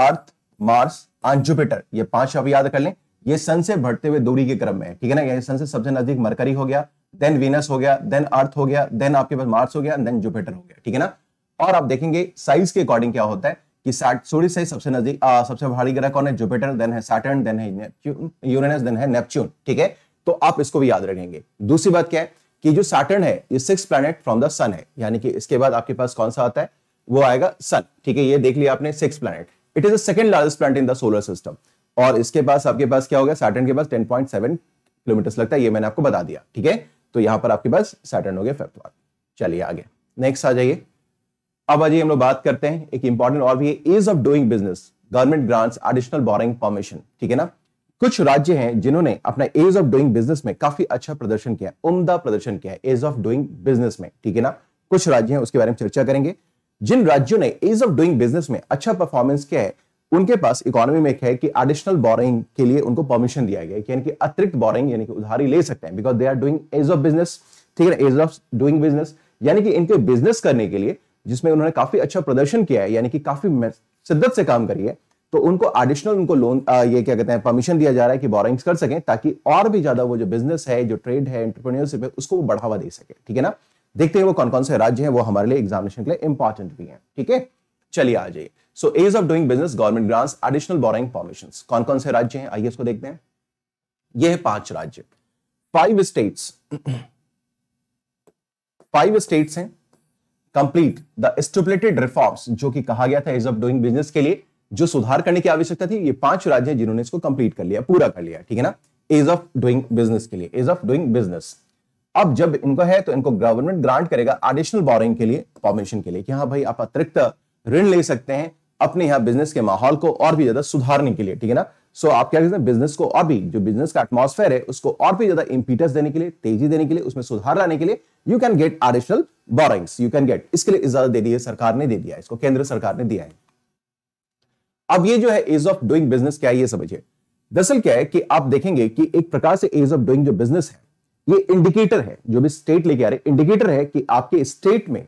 S1: Earth Mars and Jupiter ये पांच आप याद कर लें ये सन से बढ़ते हुए दूरी के क्रम में ठीक है ना ये सन से सबसे नजदीक मरकरी हो गया देन वीनस हो गया देन अर्थ हो गया देन आपके पास मार्स हो गया देन जुपिटर हो गया ठीक है ना और आप देखेंगे साइज के अकॉर्डिंग क्या होता है कि सूर्य से सबसे नजदीक सबसे भारी ग्रह कौन है जुपिटर देन है सैटर्न देन है यूरेनस देन है नेपच्यून ठीक है तो आप इसको भी याद रखेंगे दूसरी बात क्या है कि जो सैटर्न है ये six planet from the sun है यानी कि इसके बाद आपके पास कौन सा आता है वो आएगा सन ठीक है ये देख लिया आपने six planet it is the second largest planet in the solar system और इसके पास आपके पास क्या हो गया सैटर्न के पास 10.7 किलोमीटर लगता है ये मैंने आपको बता दिया ठीक है तो यहां पर आपके पास सैटर्न हो गया फिफ्थ वाला चलिए आगे नेक्स्ट आ जाइए अब अजय हम लोग बात करते हैं एक इंपॉर्टेंट और भी है ease of doing business government grants additional boring permission ठीक है ना कुछ राज्य हैं जिन्होंने अपना एज ऑफ डूइंग बिजनेस में काफी अच्छा प्रदर्शन किया उम्दा प्रदर्शन किया है एज ऑफ डूइंग बिजनेस में ठीक है ना कुछ राज्य हैं उसके बारे में चर्चा करेंगे जिन राज्यों ने एज ऑफ डूइंग बिजनेस में अच्छा परफॉर्मेंस किया है उनके पास इकोनॉमी में है कि एडिशनल बोरिंग के लिए उनको परमिशन दिया गया यानी कि अतिरिक्त बोरिंग यानी कि उधारी ले सकते हैं because they are doing ease of business ठीक है एज ऑफ डूइंग बिजनेस यानी कि इनके बिजनेस करने के लिए जिसमें उन्होंने काफी अच्छा प्रदर्शन किया है यानी कि काफी शिद्दत से काम करी है तो उनको एडिशनल उनको लोन ये क्या कहते हैं परमिशन दिया जा रहा है कि बोरिंग्स कर सकें ताकि और भी ज्यादा वो जो बिजनेस है जो ट्रेड है एंटरप्रेन्योरशिप है उसको वो बढ़ावा दे सके ठीक है ना देखते हैं वो कौन कौन से राज्य हैं वो हमारे लिए एग्जामिनेशन के लिए इंपॉर्टेंट भी हैं ठीक है चलिए आ जाइए so ease of doing business government grants additional boring permission कौन कौन से राज्य हैं आइए इसको देखते हैं ये है पांच राज्य फाइव स्टेट्स फाइव स्टेट्स हैं कंप्लीट द स्टुपलेटेड रिफॉर्म्स जो कि कहा गया था इज ऑफ डूइंग बिजनेस के लिए जो सुधार करने की आवश्यकता थी ये पांच राज्य हैं जिन्होंने इसको कंप्लीट कर लिया पूरा कर लिया ठीक है ना इज ऑफ डूइंग बिजनेस के लिए इज ऑफ डूइंग बिजनेस अब जब इनको है तो इनको गवर्नमेंट ग्रांट करेगा एडिशनल बोरिंग के लिए परमिशन के लिए कि हाँ भाई आप अतिरिक्त ऋण ले सकते हैं अपने यहां बिजनेस के माहौल को और भी ज्यादा सुधारने के लिए ठीक है ना सो आप क्या कहते हैं बिजनेस को और भी जो बिजनेस का एटमोसफेयर है उसको और भी ज्यादा इंपीटस देने के लिए तेजी देने के लिए उसमें सुधार लाने के लिए you can get additional borrowing you can get इसके लिए इजाजत दे दी है सरकार ने दे दिया है इसको केंद्र सरकार ने दिया है अब ये जो है एज ऑफ डूइंग बिजनेस क्या है ये समझिए दरअसल क्या है कि आप देखेंगे कि एक प्रकार से एज ऑफ डूइंग जो बिजनेस है ये इंडिकेटर है जो भी स्टेट लेके आ रहे इंडिकेटर है कि आपके स्टेट में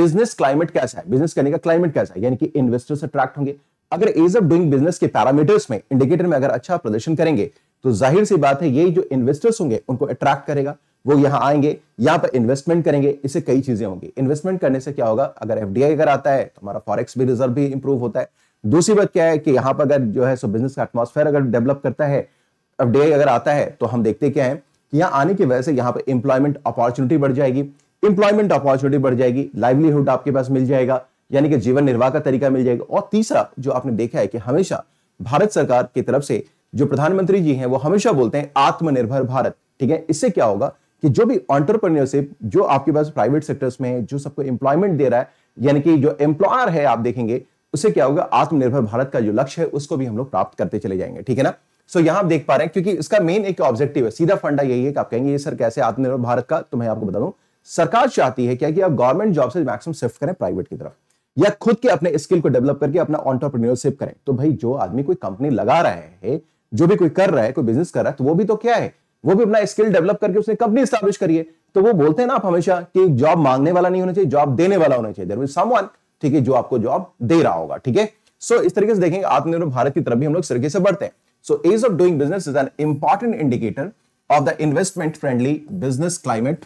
S1: बिजनेस क्लाइमेट कैसा है बिजनेस करने का क्लाइमेट कैसा है यानी कि इन्वेस्टर्स अट्रैक्ट होंगे अगर एज ऑफ डूइंग बिजनेस के पैरामीटर्स में इंडिकेटर में अगर अच्छा प्रदर्शन करेंगे तो जाहिर सी बात है ये जो इन्वेस्टर्स होंगे उनको अट्रैक्ट करेगा वो यहां आएंगे यहां पर इन्वेस्टमेंट करेंगे इससे कई चीजें होंगी इन्वेस्टमेंट करने से क्या होगा अगर एफ अगर आता है तो हमारा फॉरेक्स भी रिजर्व भी इंप्रूव होता है दूसरी बात क्या है कि यहां पर अगर जो है सो बिजनेस का एटमोसफेयर अगर डेवलप करता है एफ अगर आता है तो हम देखते क्या है कि यहाँ आने की वजह से यहां पर इंप्लॉयमेंट अपॉर्चुनिटी बढ़ जाएगी इंप्लॉयमेंट अपॉर्चुनिटी बढ़ जाएगी लाइवलीहुड आपके पास मिल जाएगा यानी कि जीवन निर्वाह का तरीका मिल जाएगा और तीसरा जो आपने देखा है कि हमेशा भारत सरकार की तरफ से जो प्रधानमंत्री जी हैं वो हमेशा बोलते हैं आत्मनिर्भर भारत ठीक है इससे क्या होगा कि जो भी ऑन्टरप्रनियरशिप जो आपके पास प्राइवेट सेक्टर्स में है जो सबको एम्प्लॉयमेंट दे रहा है यानी कि जो एम्प्लॉयर है आप देखेंगे उससे क्या होगा आत्मनिर्भर भारत का जो लक्ष्य है उसको भी हम लोग प्राप्त करते चले जाएंगे ठीक है ना सो so, यहां देख पा रहे हैं क्योंकि इसका मेन एक ऑब्जेक्टिव है सीधा फंडा यही है कि आप कहेंगे ये सर कैसे आत्मनिर्भर भारत का तो मैं आपको बता दूं सरकार चाहती है क्या कि आप गवर्नमेंट जॉब से मैक्सिमम शिफ्ट करें प्राइवेट की तरफ या खुद के अपने स्किल को डेवलप करके अपना ऑन्टरप्रीनियरशिप करें तो भाई जो आदमी कोई कंपनी लगा रहे हैं जो भी कोई कर रहा है कोई बिजनेस कर रहा है तो वो भी तो क्या है वो भी अपना स्किल डेवलप करके उसने कंपनी स्टैब्लिश करी है तो वो बोलते हैं ना आप हमेशा कि जॉब मांगने वाला नहीं होना चाहिए जॉब देने वाला होना चाहिए देर समवन ठीक है जो आपको जॉब दे रहा होगा ठीक है सो इस तरीके से देखेंगे आत्मनिर्भर भारत की तरफ भी हम लोग तरीके से बढ़ते हैं so ease of doing business is an important indicator of the investment friendly business climate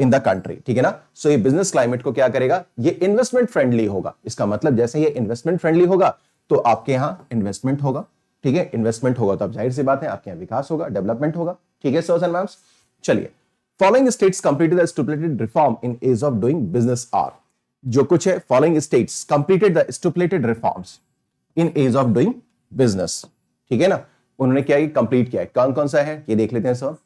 S1: in the country ठीक है ना सो so, ये बिजनेस क्लाइमेट को क्या करेगा ये इन्वेस्टमेंट फ्रेंडली होगा इसका मतलब जैसे ये इन्वेस्टमेंट फ्रेंडली होगा तो आपके यहां इन्वेस्टमेंट होगा ठीक है इन्वेस्टमेंट होगा तो आप जाहिर सी बात है आपके यहाँ विकास होगा डेवलपमेंट होगा ठीक है सर्स एंड चलिए following states completed stipulated reform in ease of doing business are जो कुछ है following states completed stipulated reform in ease of doing business ठीक है ना उन्होंने क्या कंप्लीट किया है कौन कौन सा है ये देख लेते हैं सर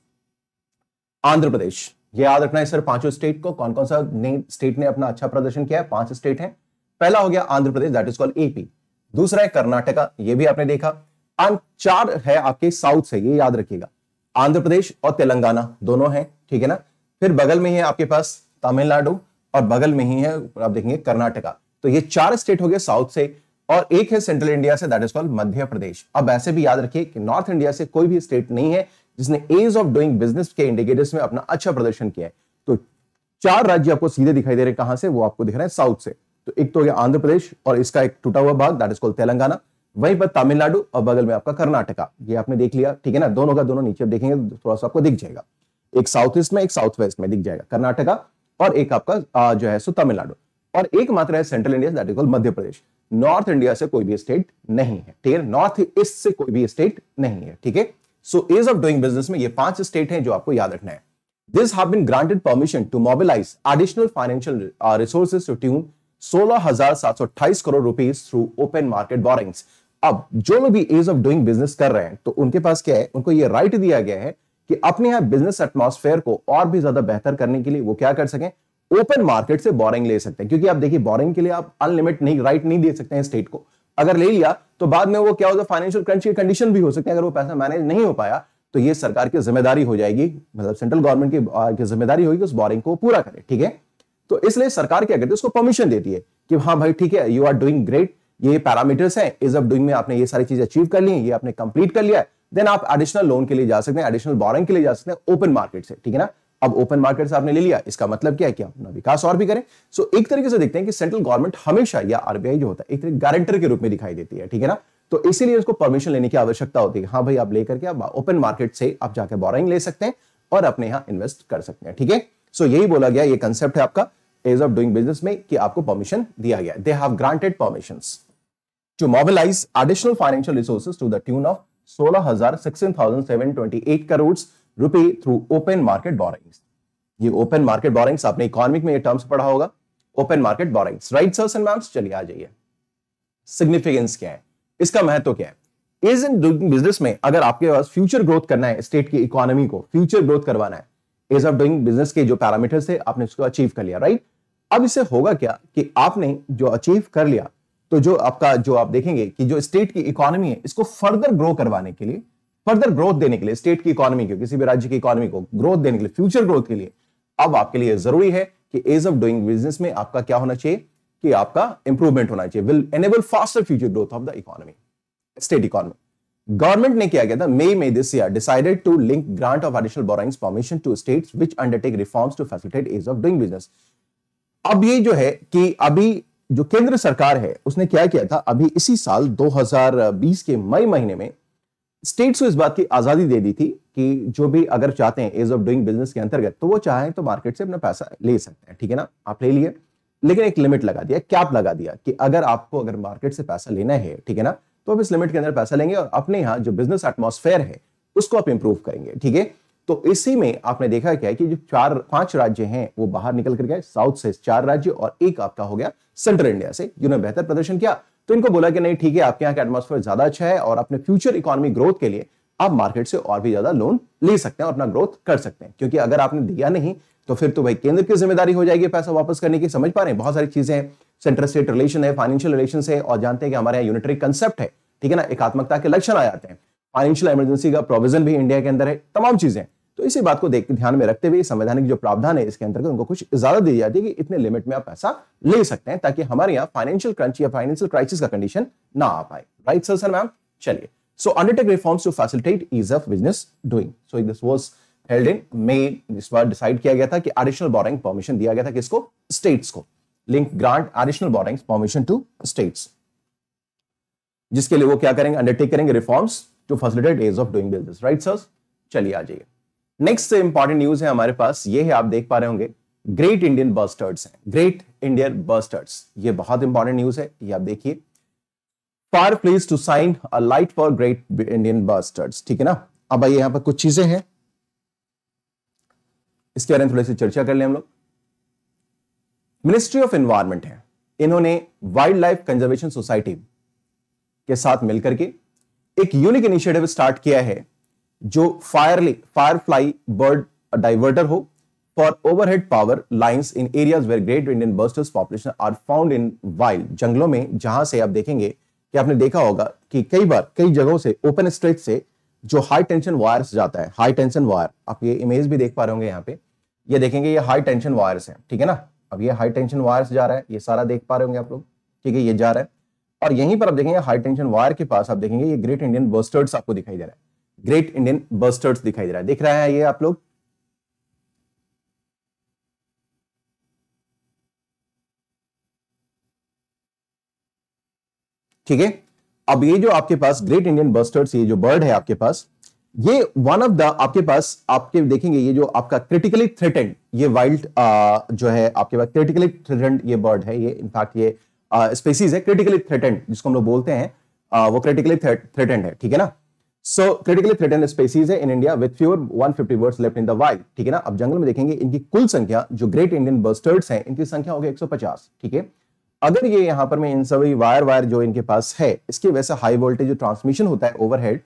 S1: आंध्र प्रदेश ये याद रखना है सर पांचों स्टेट को कौन कौन सा स्टेट ने अपना अच्छा प्रदर्शन किया है पांच स्टेट है पहला हो गया Andhra Pradesh that is call AP दूसरा है कर्नाटका ये भी आपने देखा एंड चार है आपके साउथ से ये याद रखिएगा आंध्र प्रदेश और तेलंगाना दोनों हैं ठीक है ना फिर बगल में ही है आपके पास तमिलनाडु और बगल में ही है आप देखेंगे कर्नाटका तो ये चार स्टेट हो गए साउथ से और एक है सेंट्रल इंडिया से that is called Madhya Pradesh अब ऐसे भी याद रखिए कि नॉर्थ इंडिया से कोई भी स्टेट नहीं है जिसने एज ऑफ डूइंग बिजनेस के इंडिकेटर्स में अपना अच्छा प्रदर्शन किया है तो चार राज्य आपको सीधे दिखाई दे रहे हैं कहां से वो आपको दिख रहे हैं साउथ से तो एक तो हो गया आंध्र प्रदेश और इसका एक टूटा हुआ भाग दैट इज कॉल्ड तेलंगाना वहीं पर तमिलनाडु और बगल में आपका कर्नाटका ये आपने देख लिया ठीक है ना दोनों का दोनों नीचे देखेंगे तो थोड़ा सा आपको दिख जाएगा एक साउथ ईस्ट में एक साउथ वेस्ट में दिख जाएगा कर्नाटका और एक आपका जो है सो तमिलनाडु और एक मात्र है central India that is called Madhya Pradesh north India से कोई भी स्टेट नहीं है ठीक है नॉर्थ ईस्ट से कोई भी स्टेट नहीं है ठीक है so ease of doing business में ये पांच स्टेट हैं जो आपको याद रखना है this have been granted permission to mobilise additional financial resources to tune 16,728 crore rupees through open market borrowings अब जो लोग भी एज ऑफ डूइंग बिजनेस कर रहे हैं तो उनके पास क्या है उनको ये राइट right दिया गया है कि अपने यहां बिजनेस एटमॉस्फेयर को और भी ज्यादा बेहतर करने के लिए वो क्या कर सकें ओपन मार्केट से बोरिंग ले सकते हैं क्योंकि आप देखिए बोरिंग के लिए आप अनलिमिट नहीं राइट right नहीं दे सकते हैं स्टेट को अगर ले लिया तो बाद में वो क्या होता है फाइनेंशियल क्रंच की कंडीशन भी हो सकती है अगर वो पैसा मैनेज नहीं हो पाया तो ये सरकार की जिम्मेदारी हो जाएगी मतलब सेंट्रल गवर्नमेंट की, की जिम्मेदारी होगी उस बोरिंग को पूरा करे ठीक है तो इसलिए सरकार क्या करती है उसको परमिशन देती है कि हाँ भाई ठीक है यू आर डूइंग ग्रेट ये पैरामीटर्स है इज ऑफ डूइंग में आपने ये सारी चीजें अचीव कर ली ये आपने कंप्लीट कर लिया देन आप एडिशनल लोन के लिए जा सकते हैं एडिशनल बोरिंग के लिए जा सकते हैं ओपन मार्केट से ठीक है ना अब ओपन मार्केट से आपने ले लिया इसका मतलब क्या है कि आप अपना विकास और भी करें सो so, एक तरीके से देखते हैं कि सेंट्रल गवर्नमेंट हमेशा या आरबीआई जो होता है एक तरीके गारंटर के रूप में दिखाई देती है ठीक है ना तो इसीलिए उसको परमिशन लेने की आवश्यकता होती है हाँ भाई आप लेकर के आप ओपन मार्केट से आप जाकर बोरिंग ले सकते हैं और अपने यहां इन्वेस्ट कर सकते हैं ठीक है सो यही बोला गया ये कंसेप्ट है आपका एज ऑफ डूइंग बिजनेस में कि आपको परमिशन दिया गया they have granted permission to mobilise additional financial resources to the tune of सोलह करोड़ रुपए थ्रू ओपन मार्केट बोरिंग्स ये ओपन मार्केट बोरिंग्स आपने इकोनॉमिक में ये टर्म्स पढ़ा होगा open market borrowings right sirs and ma'ams चलिए आ जाइए सिग्निफिकेंस क्या है इसका महत्व तो क्या है इज इन डूइंग बिजनेस में अगर आपके पास फ्यूचर ग्रोथ करना है स्टेट की इकोनॉमी को फ्यूचर ग्रोथ करवाना है इज ऑफ डूइंग बिजनेस के जो पैरामीटर्स थे आपने उसको अचीव कर लिया राइट अब इससे होगा क्या कि आपने जो अचीव कर लिया तो जो आपका जो आप देखेंगे कि जो स्टेट की इकोनॉमी है इसको फर्दर ग्रो करवाने के लिए फर्दर ग्रोथ देने के लिए स्टेट की इकोनॉमी को किसी भी राज्य की इकोनॉमी को ग्रोथ देने के लिए फ्यूचर ग्रोथ के लिए अब आपके लिए जरूरी है कि एज ऑफ डूइंग बिजनेस में आपका क्या होना चाहिए कि आपका इंप्रूवमेंट होना चाहिए will enable faster future growth of the economy state economy government ने क्या किया था मई में this year decided to link grant of additional borrowings permission to state which undertake reforms to facilitate ease of doing business अब ये जो है कि अभी जो केंद्र सरकार है उसने क्या किया था अभी इसी साल 2020 के मई महीने में स्टेट्स को इस बात की आज़ादी दे दी थी कि जो भी अगर चाहते हैं एज ऑफ डूइंग बिजनेस के अंतर्गत तो वो चाहें तो मार्केट से अपना पैसा ले सकते हैं ठीक है ना आप ले लिए लेकिन एक लिमिट लगा दिया कैप लगा दिया कि अगर आपको अगर मार्केट से पैसा लेना है ठीक है ना तो आप इस लिमिट के अंदर पैसा लेंगे और अपने यहाँ जो बिजनेस एटमोसफेयर है उसको आप इंप्रूव करेंगे ठीक है तो इसी में आपने देखा क्या है कि जो चार पांच राज्य हैं वो बाहर निकल कर गए साउथ से चार राज्य और एक आपका हो गया सेंट्रल इंडिया से जिन्होंने बेहतर प्रदर्शन किया तो इनको बोला कि नहीं ठीक है आपके यहाँ का एटमोसफेयर ज्यादा अच्छा है और अपने फ्यूचर इकोनॉमी ग्रोथ के लिए आप मार्केट से और भी ज्यादा लोन ले सकते हैं और अपना ग्रोथ कर सकते हैं क्योंकि अगर आपने दिया नहीं तो फिर तो भाई केंद्र की जिम्मेदारी हो जाएगी पैसा वापस करने की समझ पा रहे हैं बहुत सारी चीजें हैं सेंट्रल स्टेट रिलेशन है फाइनेंशियल रिलेशन है और जानते हैं कि हमारे यहाँ यूनिटरी कंसेप्ट है ठीक है ना एकात्मकता के लक्षण आ जाते हैं फाइनेंशियल इमरजेंसी का प्रोविजन भी इंडिया के अंदर है तमाम चीजें तो इसी बात को देख ध्यान में रखते हुए संवैधानिक जो प्रावधान है इसके अंतर्गत उनको कुछ ज्यादा दी जाती है कि इतने लिमिट में आप पैसा ले सकते हैं ताकि हमारे यहाँ फाइनेंशियल क्रंच या फाइनेंशियल क्राइसिस का कंडीशन ना आ पाए राइट सर सर मैम चलिए so undertake reforms to facilitate ease of business doing so this was held in May इस बार डिसाइड किया गया था कि एडिशनल बोरिंग परमिशन दिया गया था किसको स्टेट्स को link grant additional boring permission to states जिसके लिए वो क्या करेंगे अंडरटेक करेंगे reforms to facilitate ease of doing business right sir चलिए आ जाइए नेक्स्ट इंपॉर्टेंट न्यूज है हमारे पास ये है आप देख पा रहे होंगे ग्रेट इंडियन बस्टर्ड्स हैं ग्रेट इंडियन बस्टर्ड्स ये बहुत इंपॉर्टेंट न्यूज है ये आप देखिए far please to shine a light for great Indian bustards ठीक है ना अब आइए यहां पर कुछ चीजें हैं इसके बारे में थोड़ी सी चर्चा कर ले हम लोग मिनिस्ट्री ऑफ एनवायरमेंट है इन्होंने वाइल्ड लाइफ कंजर्वेशन सोसाइटी के साथ मिलकर के एक यूनिक इनिशिएटिव स्टार्ट किया है जो फायर फ्लाई बर्ड डाइवर्टर हो for overhead power lines in areas where great Indian bustards population are found in wild जंगलों में जहां से आप देखेंगे कि आपने देखा होगा कि कई बार कई जगहों से ओपन स्ट्रेच से जो हाई टेंशन वायर्स जाता है हाई टेंशन वायर आप ये इमेज भी देख पा रहे होंगे यहाँ पे ये देखेंगे ये हाई टेंशन वायर्स है ठीक है ना अब ये हाई टेंशन वायर्स जा रहा है ये सारा देख पा रहे होंगे आप लोग ठीक है ये जा रहा है और यहीं पर आप देखेंगे हाई टेंशन वायर के पास आप देखेंगे ये ग्रेट इंडियन बर्स्टर्स आपको दिखाई दे रहा है ग्रेट इंडियन बस्टर्ड्स दिखाई दे रहा है दिख रहा है ये आप लोग ठीक है अब ये जो आपके पास ग्रेट इंडियन बस्टर्ड्स ये जो बर्ड है आपके पास ये वन ऑफ द आपके पास आपके देखेंगे ये जो आपका क्रिटिकली थ्रेटेंड ये वाइल्ड जो है आपके पास क्रिटिकली थ्रेटेंड ये बर्ड है ये इनफैक्ट ये स्पेसीज है क्रिटिकली थ्रेटेंड जिसको हम लोग बोलते हैं आ, वो क्रिटिकली थ्रेटेंड है ठीक है ना सो क्रिटिकली थ्रेटन स्पेसीज है in India with fewer 150 birds left in the wild ठीक है ना अब जंगल में देखेंगे इनकी कुल संख्या जो ग्रेट इंडियन बर्स्टर्ड्स हैं इनकी संख्या हो गई 150 ठीक है अगर ये यहाँ पर मैं इन सभी वायर वायर जो इनके पास है इसकी वजह से हाई वोल्टेज जो ट्रांसमिशन होता है ओवरहेड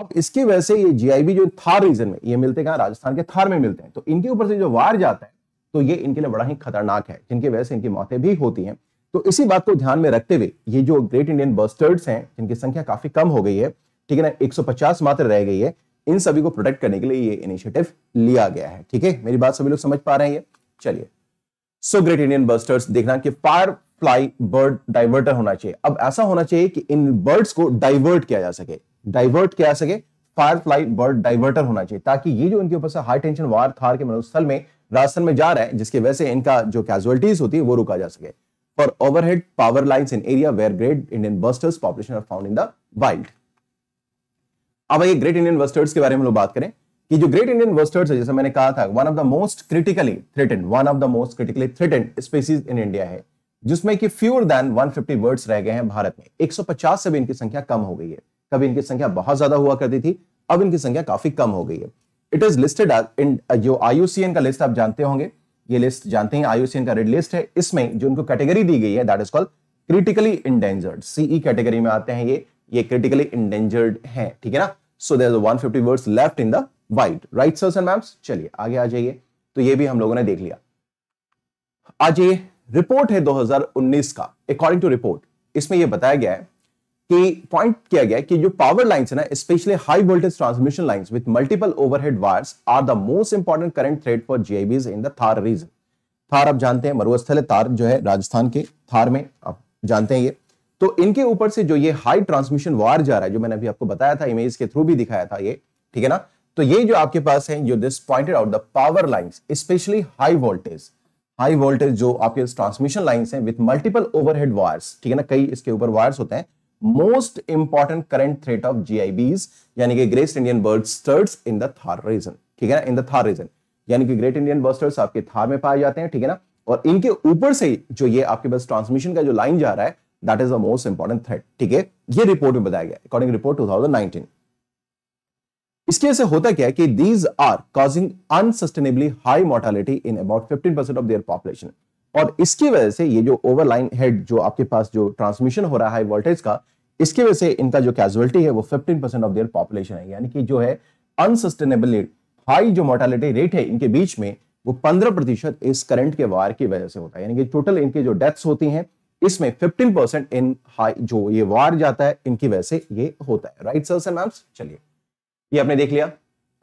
S1: अब इसकी वजह से ये जीआईबी जो थार रीजन में ये मिलते हैं राजस्थान के थार में मिलते हैं तो इनके ऊपर से जो वायर जाता है तो ये इनके लिए बड़ा ही खतरनाक है जिनकी वजह से इनकी मौतें भी होती हैं तो इसी बात को ध्यान में रखते हुए ये जो ग्रेट इंडियन बर्स्टर्ड्स हैं जिनकी संख्या काफी कम हो गई है ठीक है ना 150 मात्र रह गई है इन सभी को प्रोटेक्ट करने के लिए ये इनिशिएटिव लिया गया है ठीक है मेरी बात सभी लोग समझ पा रहे हैं ये चलिए सो ग्रेट इंडियन बर्स्टर्स देखना कि फायर फ्लाई बर्ड डाइवर्टर होना चाहिए अब ऐसा होना चाहिए कि इन बर्ड्स को डाइवर्ट किया जा सके डाइवर्ट किया जा सके फायर फ्लाई बर्ड डाइवर्टर होना चाहिए ताकि ये जो इनके ऊपर से हाई टेंशन वार थार के मनोस्थल में राजस्थान में जा रहे हैं जिसके वजह से इनका जो कैजुअलिटीज होती है वो रुका जा सके for overhead power line in area where great Indian bustards population are found in the wild अब ये ग्रेट इंडियन इन्वेस्टर्स के बारे में लोग बात करें कि जो ग्रेट इंडियन इन्वेस्टर्स है जैसे मैंने कहा था one of the most critically threatened one of the most critically threatened species in India है जिसमें कि फ्यूर देन 150 वर्ड्स रह गए हैं भारत में 150 से भी इनकी संख्या कम हो गई है कभी इनकी संख्या बहुत ज्यादा हुआ करती थी अब इनकी संख्या काफी कम हो गई है इट इज लिस्टेड इन जो आईयूसीएन का लिस्ट आप जानते होंगे ये लिस्ट जानते हैं आईयूसीएन का रेड लिस्ट है इसमें जो इनको कैटेगरी दी गई है that is called critically endangered CE category में आते हैं ये ये क्रिटिकली इंडेंजर्ड है ठीक है ना so there one fifty words left in the white right sirs and ma'ams चलिए आगे आ जाइए तो ये भी हम लोगों ने देख लिया आज ये रिपोर्ट है 2019 का अकॉर्डिंग टू रिपोर्ट इसमें यह बताया गया है कि पॉइंट किया गया है कि जो पावर लाइंस है ना specially high voltage transmission lines with multiple overhead wires are the most important current threat for GIBs in the Thar region Thar आप जानते हैं मरुस्थल है तार जो है राजस्थान के थार में आप जानते हैं ये तो इनके ऊपर से जो ये हाई ट्रांसमिशन वार जा रहा है जो मैंने अभी आपको बताया था इमेज के थ्रू भी दिखाया था ये ठीक है ना तो ये जो आपके पास है जो this pointed out the power lines specially high voltage high voltage जो आपके ट्रांसमिशन लाइन्स हैं विथ मल्टीपल ओवरहेड वायर्स ठीक है ना कई इसके ऊपर वायर्स होते हैं most important current threat of GIBs यानी कि great Indian bustards in the Thar region ठीक है ना इन द थार रीजन यानी कि ग्रेट इंडियन बर्स्टर्स आपके थार में पाए जाते हैं ठीक है ना और इनके ऊपर से जो ये आपके पास ट्रांसमिशन का जो लाइन जा रहा है that is the most important threat ठीक है ये रिपोर्ट में बताया गया अकॉर्डिंग रिपोर्ट 2019 इसके से होता क्या है कि these are causing unsustainably high mortality in about 15 percent of their population और इसकी वजह से ये जो ओवरलाइन हेड जो आपके पास जो ट्रांसमिशन हो रहा है वोल्टेज का इसकी वजह से इनका जो कैजुअलिटी है वो 15 परसेंट ऑफ देयर पॉपुलेशन है यानी कि जो है अनसस्टेनेबली हाई जो मोर्टालिटी रेट है इनके बीच में वो पंद्रह प्रतिशत इस करंट के वार की वजह से होता है यानी कि टोटल इनकी जो डेथ्स होती हैं इसमें 15 परसेंट इन हाई जो ये वार जाता है इनकी वजह से ये होता है राइट सर सर मैम चलिए ये आपने देख लिया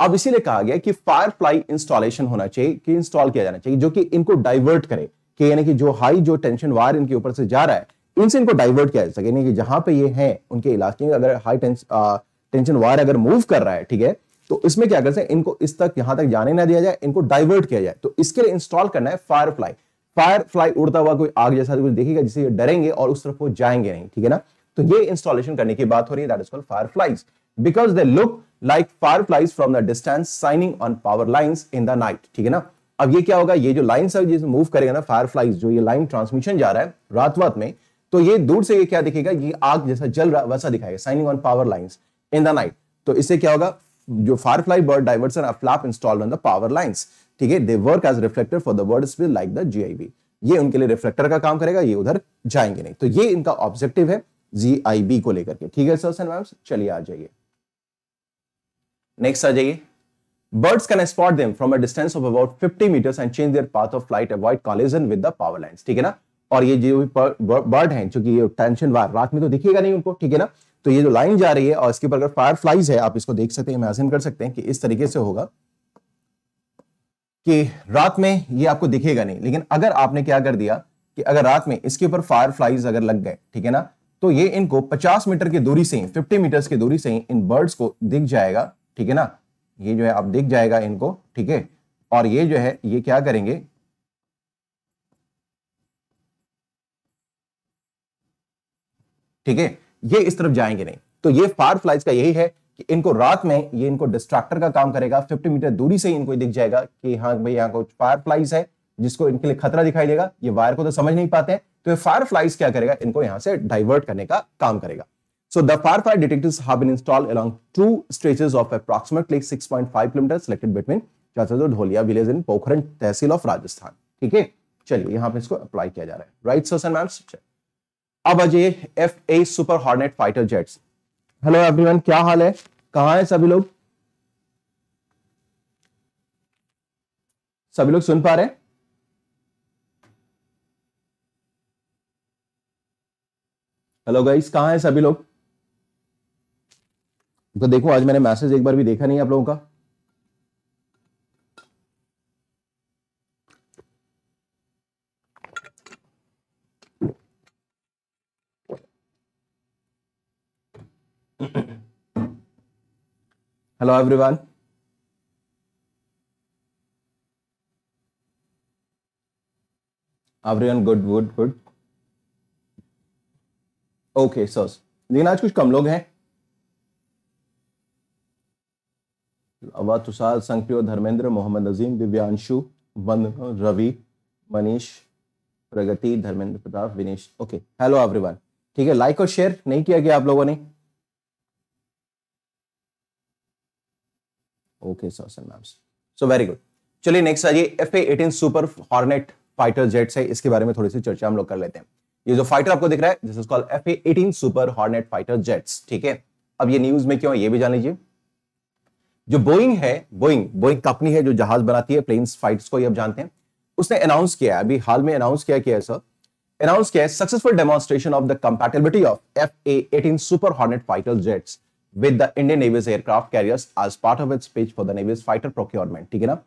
S1: अब इसीलिए कहा गया कि फायर फ्लाई इंस्टॉलेशन होना चाहिए कि इंस्टॉल किया जाना चाहिए जो कि इनको डाइवर्ट करे कि यानी कि जो हाई जो टेंशन वायर इनके ऊपर से जा रहा है इनसे इनको डाइवर्ट किया जा सके यानी कि जहां पे ये हैं उनके इलाके में अगर हाई टेंशन वायर अगर मूव कर रहा है ठीक है तो इसमें क्या करते हैं इनको इस तक यहां तक जाने ना दिया जाए इनको डाइवर्ट किया जाए तो इसके लिए इंस्टॉल करना है फायर फ्लाई फायर फ्लाई उड़ता हुआ कोई आग जैसा कुछ देखेगा जिससे ये डरेंगे और उस तरफ वो जाएंगे नहीं ठीक है ना तो ये इंस्टॉलेशन करने की बात हो रही है that is called fire flies because they look like fire flies from the distance shining on power lines in the night ठीक है ना अब ये क्या होगा ये जो लाइन है जिसमें मूव करेगा ना फायर फ्लाइज जो ये लाइन ट्रांसमिशन जा रहा है रात वात में तो ये दूर से ये क्या दिखेगा ये आग जैसा जल रहा वैसा दिखाएगा shining on power lines in the night तो इससे क्या होगा जो fire fly bird diversion flap installed on the power lines ठीक है they work as reflector for the bird spill like the GIB ये उनके लिए रिफ्लेक्टर का काम करेगा ये उधर जाएंगे नहीं तो ये इनका ऑब्जेक्टिव है जीआईबी को लेकर के ठीक है सर सर मैम चलिए आ जाइए नेक्स्ट आ जाइए birds can spot them from a distance of about 50 metres and change their path of flight avoid collision with the power lines. ठीक है ना और ये जो भी बर्ड हैं चूंकि ये टेंशन वार रात में तो दिखेगा नहीं उनको ठीक है ना तो ये जो लाइन जा रही है और इसके ऊपर अगर फायर फ्लाइज है आप इसको देख सकते हैं इमेजिन कर सकते हैं कि इस तरीके से होगा कि रात में ये आपको दिखेगा नहीं लेकिन अगर आपने क्या कर दिया कि अगर रात में इसके ऊपर फायर फ्लाइज अगर लग गए ठीक है ना तो ये इनको 50 मीटर की दूरी से ही 50 मीटर्स की दूरी से ही इन बर्ड्स को दिख जाएगा ठीक है ना ये जो है आप दिख जाएगा इनको ठीक है और ये जो है ये क्या करेंगे ठीक है ये इस तरफ जाएंगे नहीं तो ये फायर फ्लाइज का यही है कि इनको रात में ये इनको डिस्ट्रैक्टर का काम करेगा 50 मीटर दूरी से इनको दिख जाएगा कि हाँ भाई यहाँ कुछ फायर फ्लाइज है जिसको इनके लिए खतरा दिखाई देगा ये वायर को तो समझ नहीं पाते हैं तो ये फायर फ्लाइज क्या करेगा इनको यहाँ से डाइवर्ट करने का काम करेगा So the firefly detectors have been installed along two stretches of approximately 6.5 km selected between Chachadur Dholia village in Pokhran, तहसील ऑफ राजस्थान ठीक है चलिए यहाँ पे इसको अप्लाई किया जा रहा है राइट सर मैम अब आ जाइए F A super hornet fighter jets hello everyone क्या हाल है कहा है सभी लोग सभी लोग सुन पा रहे हेलो गाइस कहा है सभी लोग तो देखो आज मैंने मैसेज एक बार भी देखा नहीं आप लोगों का hello everyone everyone good good good okay okay, लेकिन आज कुछ कम लोग हैं अवा तुषार संक्रियो धर्मेंद्र मोहम्मद अजीम दिव्यांशु वन Ravi Manish Pragati Dharmendra Pratap Vinesh okay hello everyone ठीक है लाइक और शेयर नहीं किया गया आप लोगों ने ओके सोशन मैम्स सो वेरी गुड चलिए नेक्स्ट आइए F eighteen super hornet fighter jets है इसके बारे में थोड़ी सी चर्चा हम लोग कर लेते हैं ये जो फाइटर आपको दिख रहा है this called F eighteen super hornet fighter jets ठीक है अब ये न्यूज में क्यों ये भी जान लीजिए जो बोइंग है बोइंग बोइंग कंपनी है जो जहाज बनाती है प्लेन्स फाइट को ये आप जानते हैं उसने अनाउंस किया है अभी हाल में अनाउंस किया किया है सर अनाउंस किया है successful demonstration of the compatibility of F eighteen super hornet fighter jets with the Indian navy's aircraft carriers आज part of it speech for the navy's fighter procurement ठीक है ना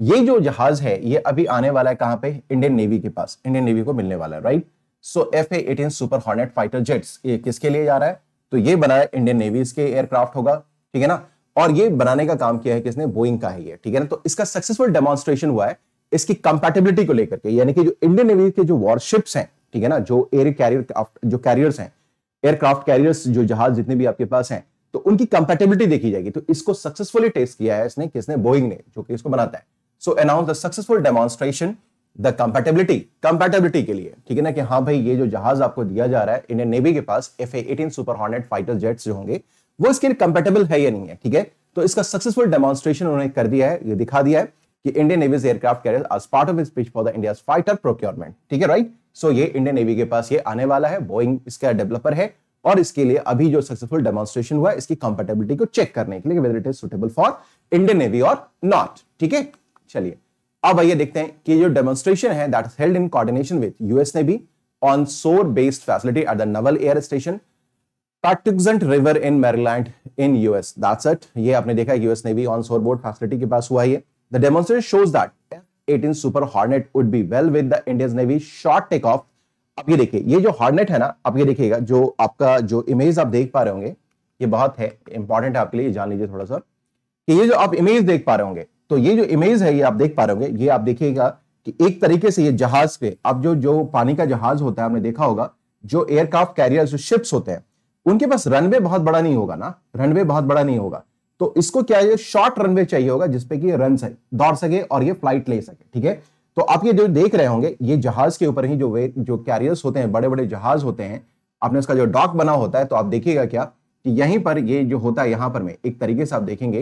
S1: ये जो जहाज है ये अभी आने वाला है कहां पे इंडियन नेवी के पास इंडियन नेवी को मिलने वाला है right so F eighteen super hornet fighter jets ये किसके लिए जा रहा है तो ये बनाया इंडियन नेवी के एयरक्राफ्ट होगा ठीक है ना और ये बनाने का काम किया है किसने बोइंग का है ये ठीक है ना तो इसका सक्सेसफुल डेमोन्स्ट्रेशन हुआ है इसकी कंपेटेबिलिटी को लेकर के यानी कि जो इंडियन नेवी के जो वॉरशिप्स हैं ठीक है ना जो एयर कैरियर जो कैरियर्स हैं एयरक्राफ्ट कैरियर्स जो जहाज जितने भी आपके पास हैं तो उनकी कंपेटेबिलिटी देखी जाएगी तो इसको सक्सेसफुली टेस्ट किया है इसने किसने बोइंग ने जो कि इसको बनाता है so announce the successful demonstration the compatibility compatibility के लिए ठीक है ना कि हाँ भाई ये जो जहाज आपको दिया जा रहा है इंडियन नेवी के पास F eighteen super hornet fighter jets जो होंगे वो इसके लिए कंपेटेबल है या नहीं है ठीक है तो इसका सक्सेसफुल डेमोन्स्ट्रेशन उन्होंने कर दिया है ये दिखा दिया है कि Indian navy's aircraft carrier as part of speech for the India fighter procurement ठीक है राइट सो ये इंडियन नेवी के पास ये आने वाला है बोइंग इसका डेवलपर है और इसके लिए अभी जो सक्सेसफुल डेमोन्स्ट्रेशन हुआ इसकी कंपेटेबिलिटी को चेक करने के लिए whether it is suitable for Indian navy और नॉट ठीक है चलिए अब आइए देखते हैं कि जो डेमोन्स्ट्रेशन है that is held in coordination with US ने भी on shore based facility at the Naval Air Station Patuxent River in Maryland in US that's it ये आपने देखा यूएस ने भी ऑन सोर बोर्ड फैसिलिटी के पास हुआ ये the demonstration shows that 18 Super Hornet would be well with the Indian Navy short take off अब ये देखिए ये जो हार्डनेट है ना आप ये देखिएगा जो आपका जो इमेज आप देख पा रहे होंगे ये बहुत है इंपॉर्टेंट है आपके लिए जान लीजिए थोड़ा सा कि ये जो आप इमेज देख पा रहे होंगे तो ये जो इमेज है ये आप देख पा रहे होंगे ये आप देखिएगा कि एक तरीके से ये जहाज पे अब जो जो पानी का जहाज होता है आपने देखा होगा जो एयरक्राफ्ट कैरियर जो शिप्स होते हैं उनके पास रनवे बहुत बड़ा नहीं होगा ना रनवे बहुत बड़ा नहीं होगा तो इसको क्या है शॉर्ट रनवे चाहिए होगा जिसपे कि रन सके दौड़ सके और ये फ्लाइट ले सके ठीक है तो आप ये जो देख रहे होंगे ये जहाज के ऊपर ही जो वे जो कैरियर्स होते हैं बड़े बड़े जहाज होते हैं आपने उसका जो डॉक बना होता है तो आप देखिएगा क्या कि यहीं पर ये जो होता है यहां पर में एक तरीके से आप देखेंगे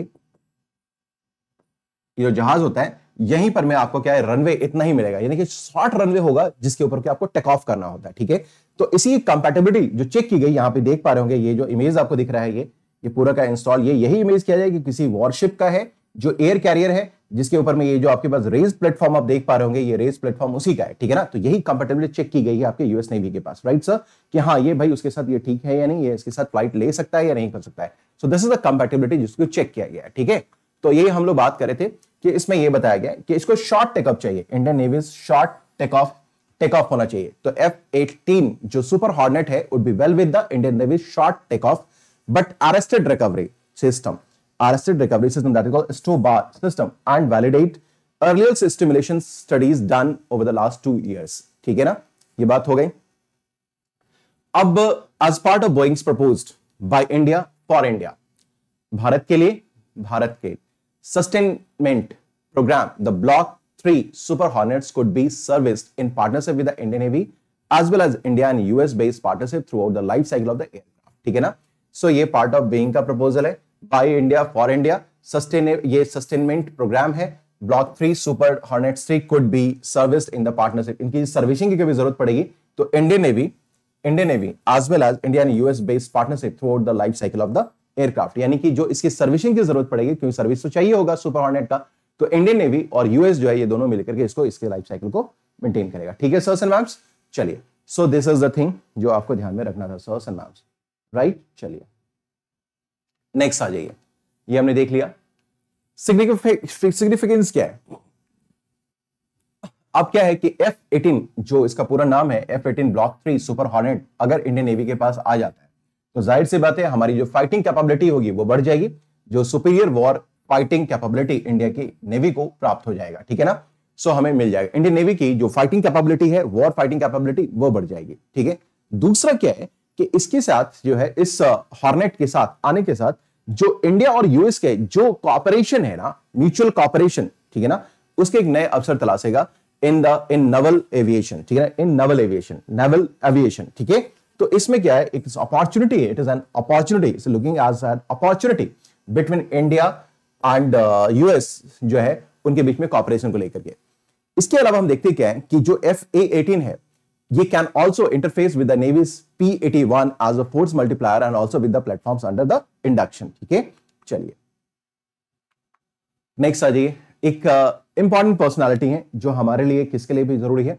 S1: ये जो जहाज होता है यहीं पर में आपको क्या है रनवे इतना ही मिलेगा यानी कि शॉर्ट रनवे होगा जिसके ऊपर आपको टेक ऑफ करना होता है ठीक है तो इसी कंपेटेबिलिटी जो चेक की गई यहां पर देख पा रहे होंगे ये जो इमेज आपको दिख रहा है ये ये पूरा का इंस्टॉल ये यही इमेज किया जाए कि किसी वॉरशिप का है जो एयर कैरियर है जिसके ऊपर में ये जो आपके पास रेज प्लेटफॉर्म आप देख पा रहे होंगे ये रेज प्लेटफॉर्म उसी का है ठीक है ना तो यही कंपेटेबिलिटी चेक की गई है आपके यूएस नेवी के पास राइट सर कि हाँ ये भाई उसके साथ ये ठीक है या नहीं ये इसके साथ फ्लाइट ले सकता है या नहीं कर सकता है so this is the compatibility जिसको चेक किया गया है ठीक है तो ये हम लोग बात करे थे कि इसमें यह बताया गया कि इसको शॉर्ट टेकअप चाहिए Indian Navy short takeoff off take off होना चाहिए तो एफ एटीन जो सुपर हॉर्नेट है would be well with the Indian Navy short take off but arrested recovery system arrested recovery system that is called STOBAR system and validate earlier stimulation studies done over the last 2 years. theek hai na ye baat ho gayi ab as part of boeing's proposed by india for india bharat ke liye bharat ke sustainment program the block 3 super hornets could be serviced in partnership with the Indian Navy as well as India and US based partnership throughout the life cycle of the aircraft theek hai na so, ye part of boeing ka proposal hai buy India for India sustain ये sustainment programme है Block three Super Hornet three could be service in the partnership इनकी servicing की भी जरूरत पड़ेगी तो Indian Navy Indian Navy as well as India and US based partnership throughout the life cycle of the aircraft यानी कि जो इसकी सर्विसिंग की जरूरत पड़ेगी क्योंकि सर्विस तो चाहिए होगा सुपर हॉर्नेट का तो इंडियन नेवी और यूएस जो है ये दोनों मिलकर के इसको इसके लाइफ साइकिल को मेंटेन करेगा ठीक है सर्स एंड मैम्स चलिए so this is the thing जो आपको ध्यान में रखना था सर्स एंड मैम्स राइट चलिए नेक्स्ट आ जाइए ये हमने देख लिया सिग्निफिक सिग्निफिकेंस क्या है अब क्या है कि एफ एटीन जो इसका पूरा नाम है F eighteen Block three Super Hornet अगर इंडियन नेवी के पास आ जाता है तो जाहिर सी बात है हमारी जो फाइटिंग कैपेबिलिटी होगी वो बढ़ जाएगी जो superior war fighting capability India की नेवी को प्राप्त हो जाएगा ठीक है ना सो हमें मिल जाएगा इंडियन नेवी की जो फाइटिंग कैपेबिलिटी है वॉर फाइटिंग कैपेबिलिटी वो बढ़ जाएगी ठीक है दूसरा क्या है कि इसके साथ जो है इस हॉर्नेट के साथ आने के साथ जो इंडिया और यूएस के जो कॉपरेशन है ना म्यूचुअल कॉपरेशन ठीक है ना उसके एक नए अवसर तलाशेगा in the in naval aviation ठीक है ना in naval aviation naval aviation ठीक है तो इसमें क्या है it opportunity it is an opportunity looking as an opportunity between India and US जो है उनके बीच में कॉपरेशन को लेकर के इसके अलावा हम देखते क्या है कि जो एफ ए एटीन है can also interface interface with navy's P eighty one as a force multiplier and also with the platform under the induction ठीक है चलिए नेक्स्ट आ जाइए एक इंपॉर्टेंट uh, पर्सनालिटी है जो हमारे लिए किसके लिए भी जरूरी है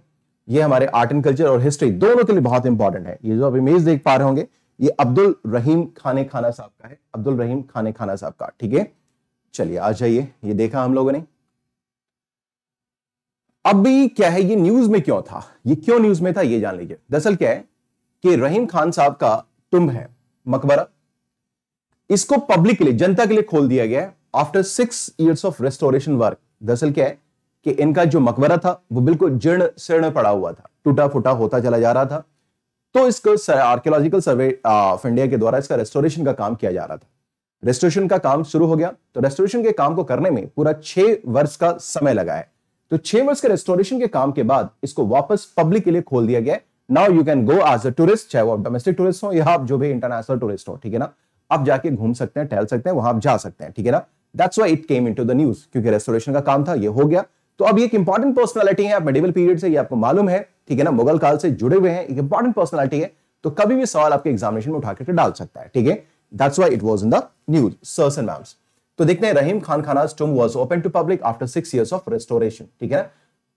S1: ये हमारे आर्ट एंड कल्चर और हिस्ट्री दोनों के लिए बहुत इंपॉर्टेंट है ये जो आप इमेज देख पा रहे होंगे ये अब्दुल रहीम खाने खाना साहब का है अब्दुल रहीम खाने खाना साहब का ठीक है चलिए आ जाइए ये देखा हम लोगों ने अब क्या है ये न्यूज में क्यों था ये क्यों न्यूज में था ये जान लीजिए दरअसल क्या है कि रहीम खान साहब का तुम्ब है मकबरा इसको पब्लिक के लिए जनता के लिए खोल दिया गया है after six years of restoration work दरअसल क्या है कि इनका जो मकबरा था वो बिल्कुल जीर्ण शीर्ण पड़ा हुआ था टूटा फूटा होता चला जा रहा था तो इसको आर्कियोलॉजिकल सर्वे ऑफ इंडिया के द्वारा इसका रेस्टोरेशन का काम किया जा रहा था रेस्टोरेशन का काम शुरू हो गया तो रेस्टोरेशन के काम को करने में पूरा छह वर्ष का समय लगा है तो छह वर्ष के रेस्टोरेशन के काम के बाद इसको वापस पब्लिक के लिए खोल दिया गया now you can go as a tourist चाहे वो आप डोमेस्टिक टूरिस्ट हो या आप जो भी इंटरनेशनल टूरिस्ट हो ठीक है ना आप जाके घूम सकते हैं टहल सकते हैं वहां आप जा सकते हैं ठीक है ना that's why it came in the news क्योंकि रेस्टोरेशन का काम था ये हो गया तो अब एक इंपॉर्टेंट पर्सनैलिटी है मेडिवल पीरियड से ये आपको मालूम है ठीक है ना मुगल काल से जुड़े हुए हैं एक इंपॉर्टेंट पर्सनैलिटी है तो कभी भी सवाल आपके एग्जामिनेशन में उठा करके डाल सकता है ठीक है that's why it was in the news sirs and ma'ams तो देखते हैं Rahim Khan Khana tomb was open to public after six years of restoration ठीक है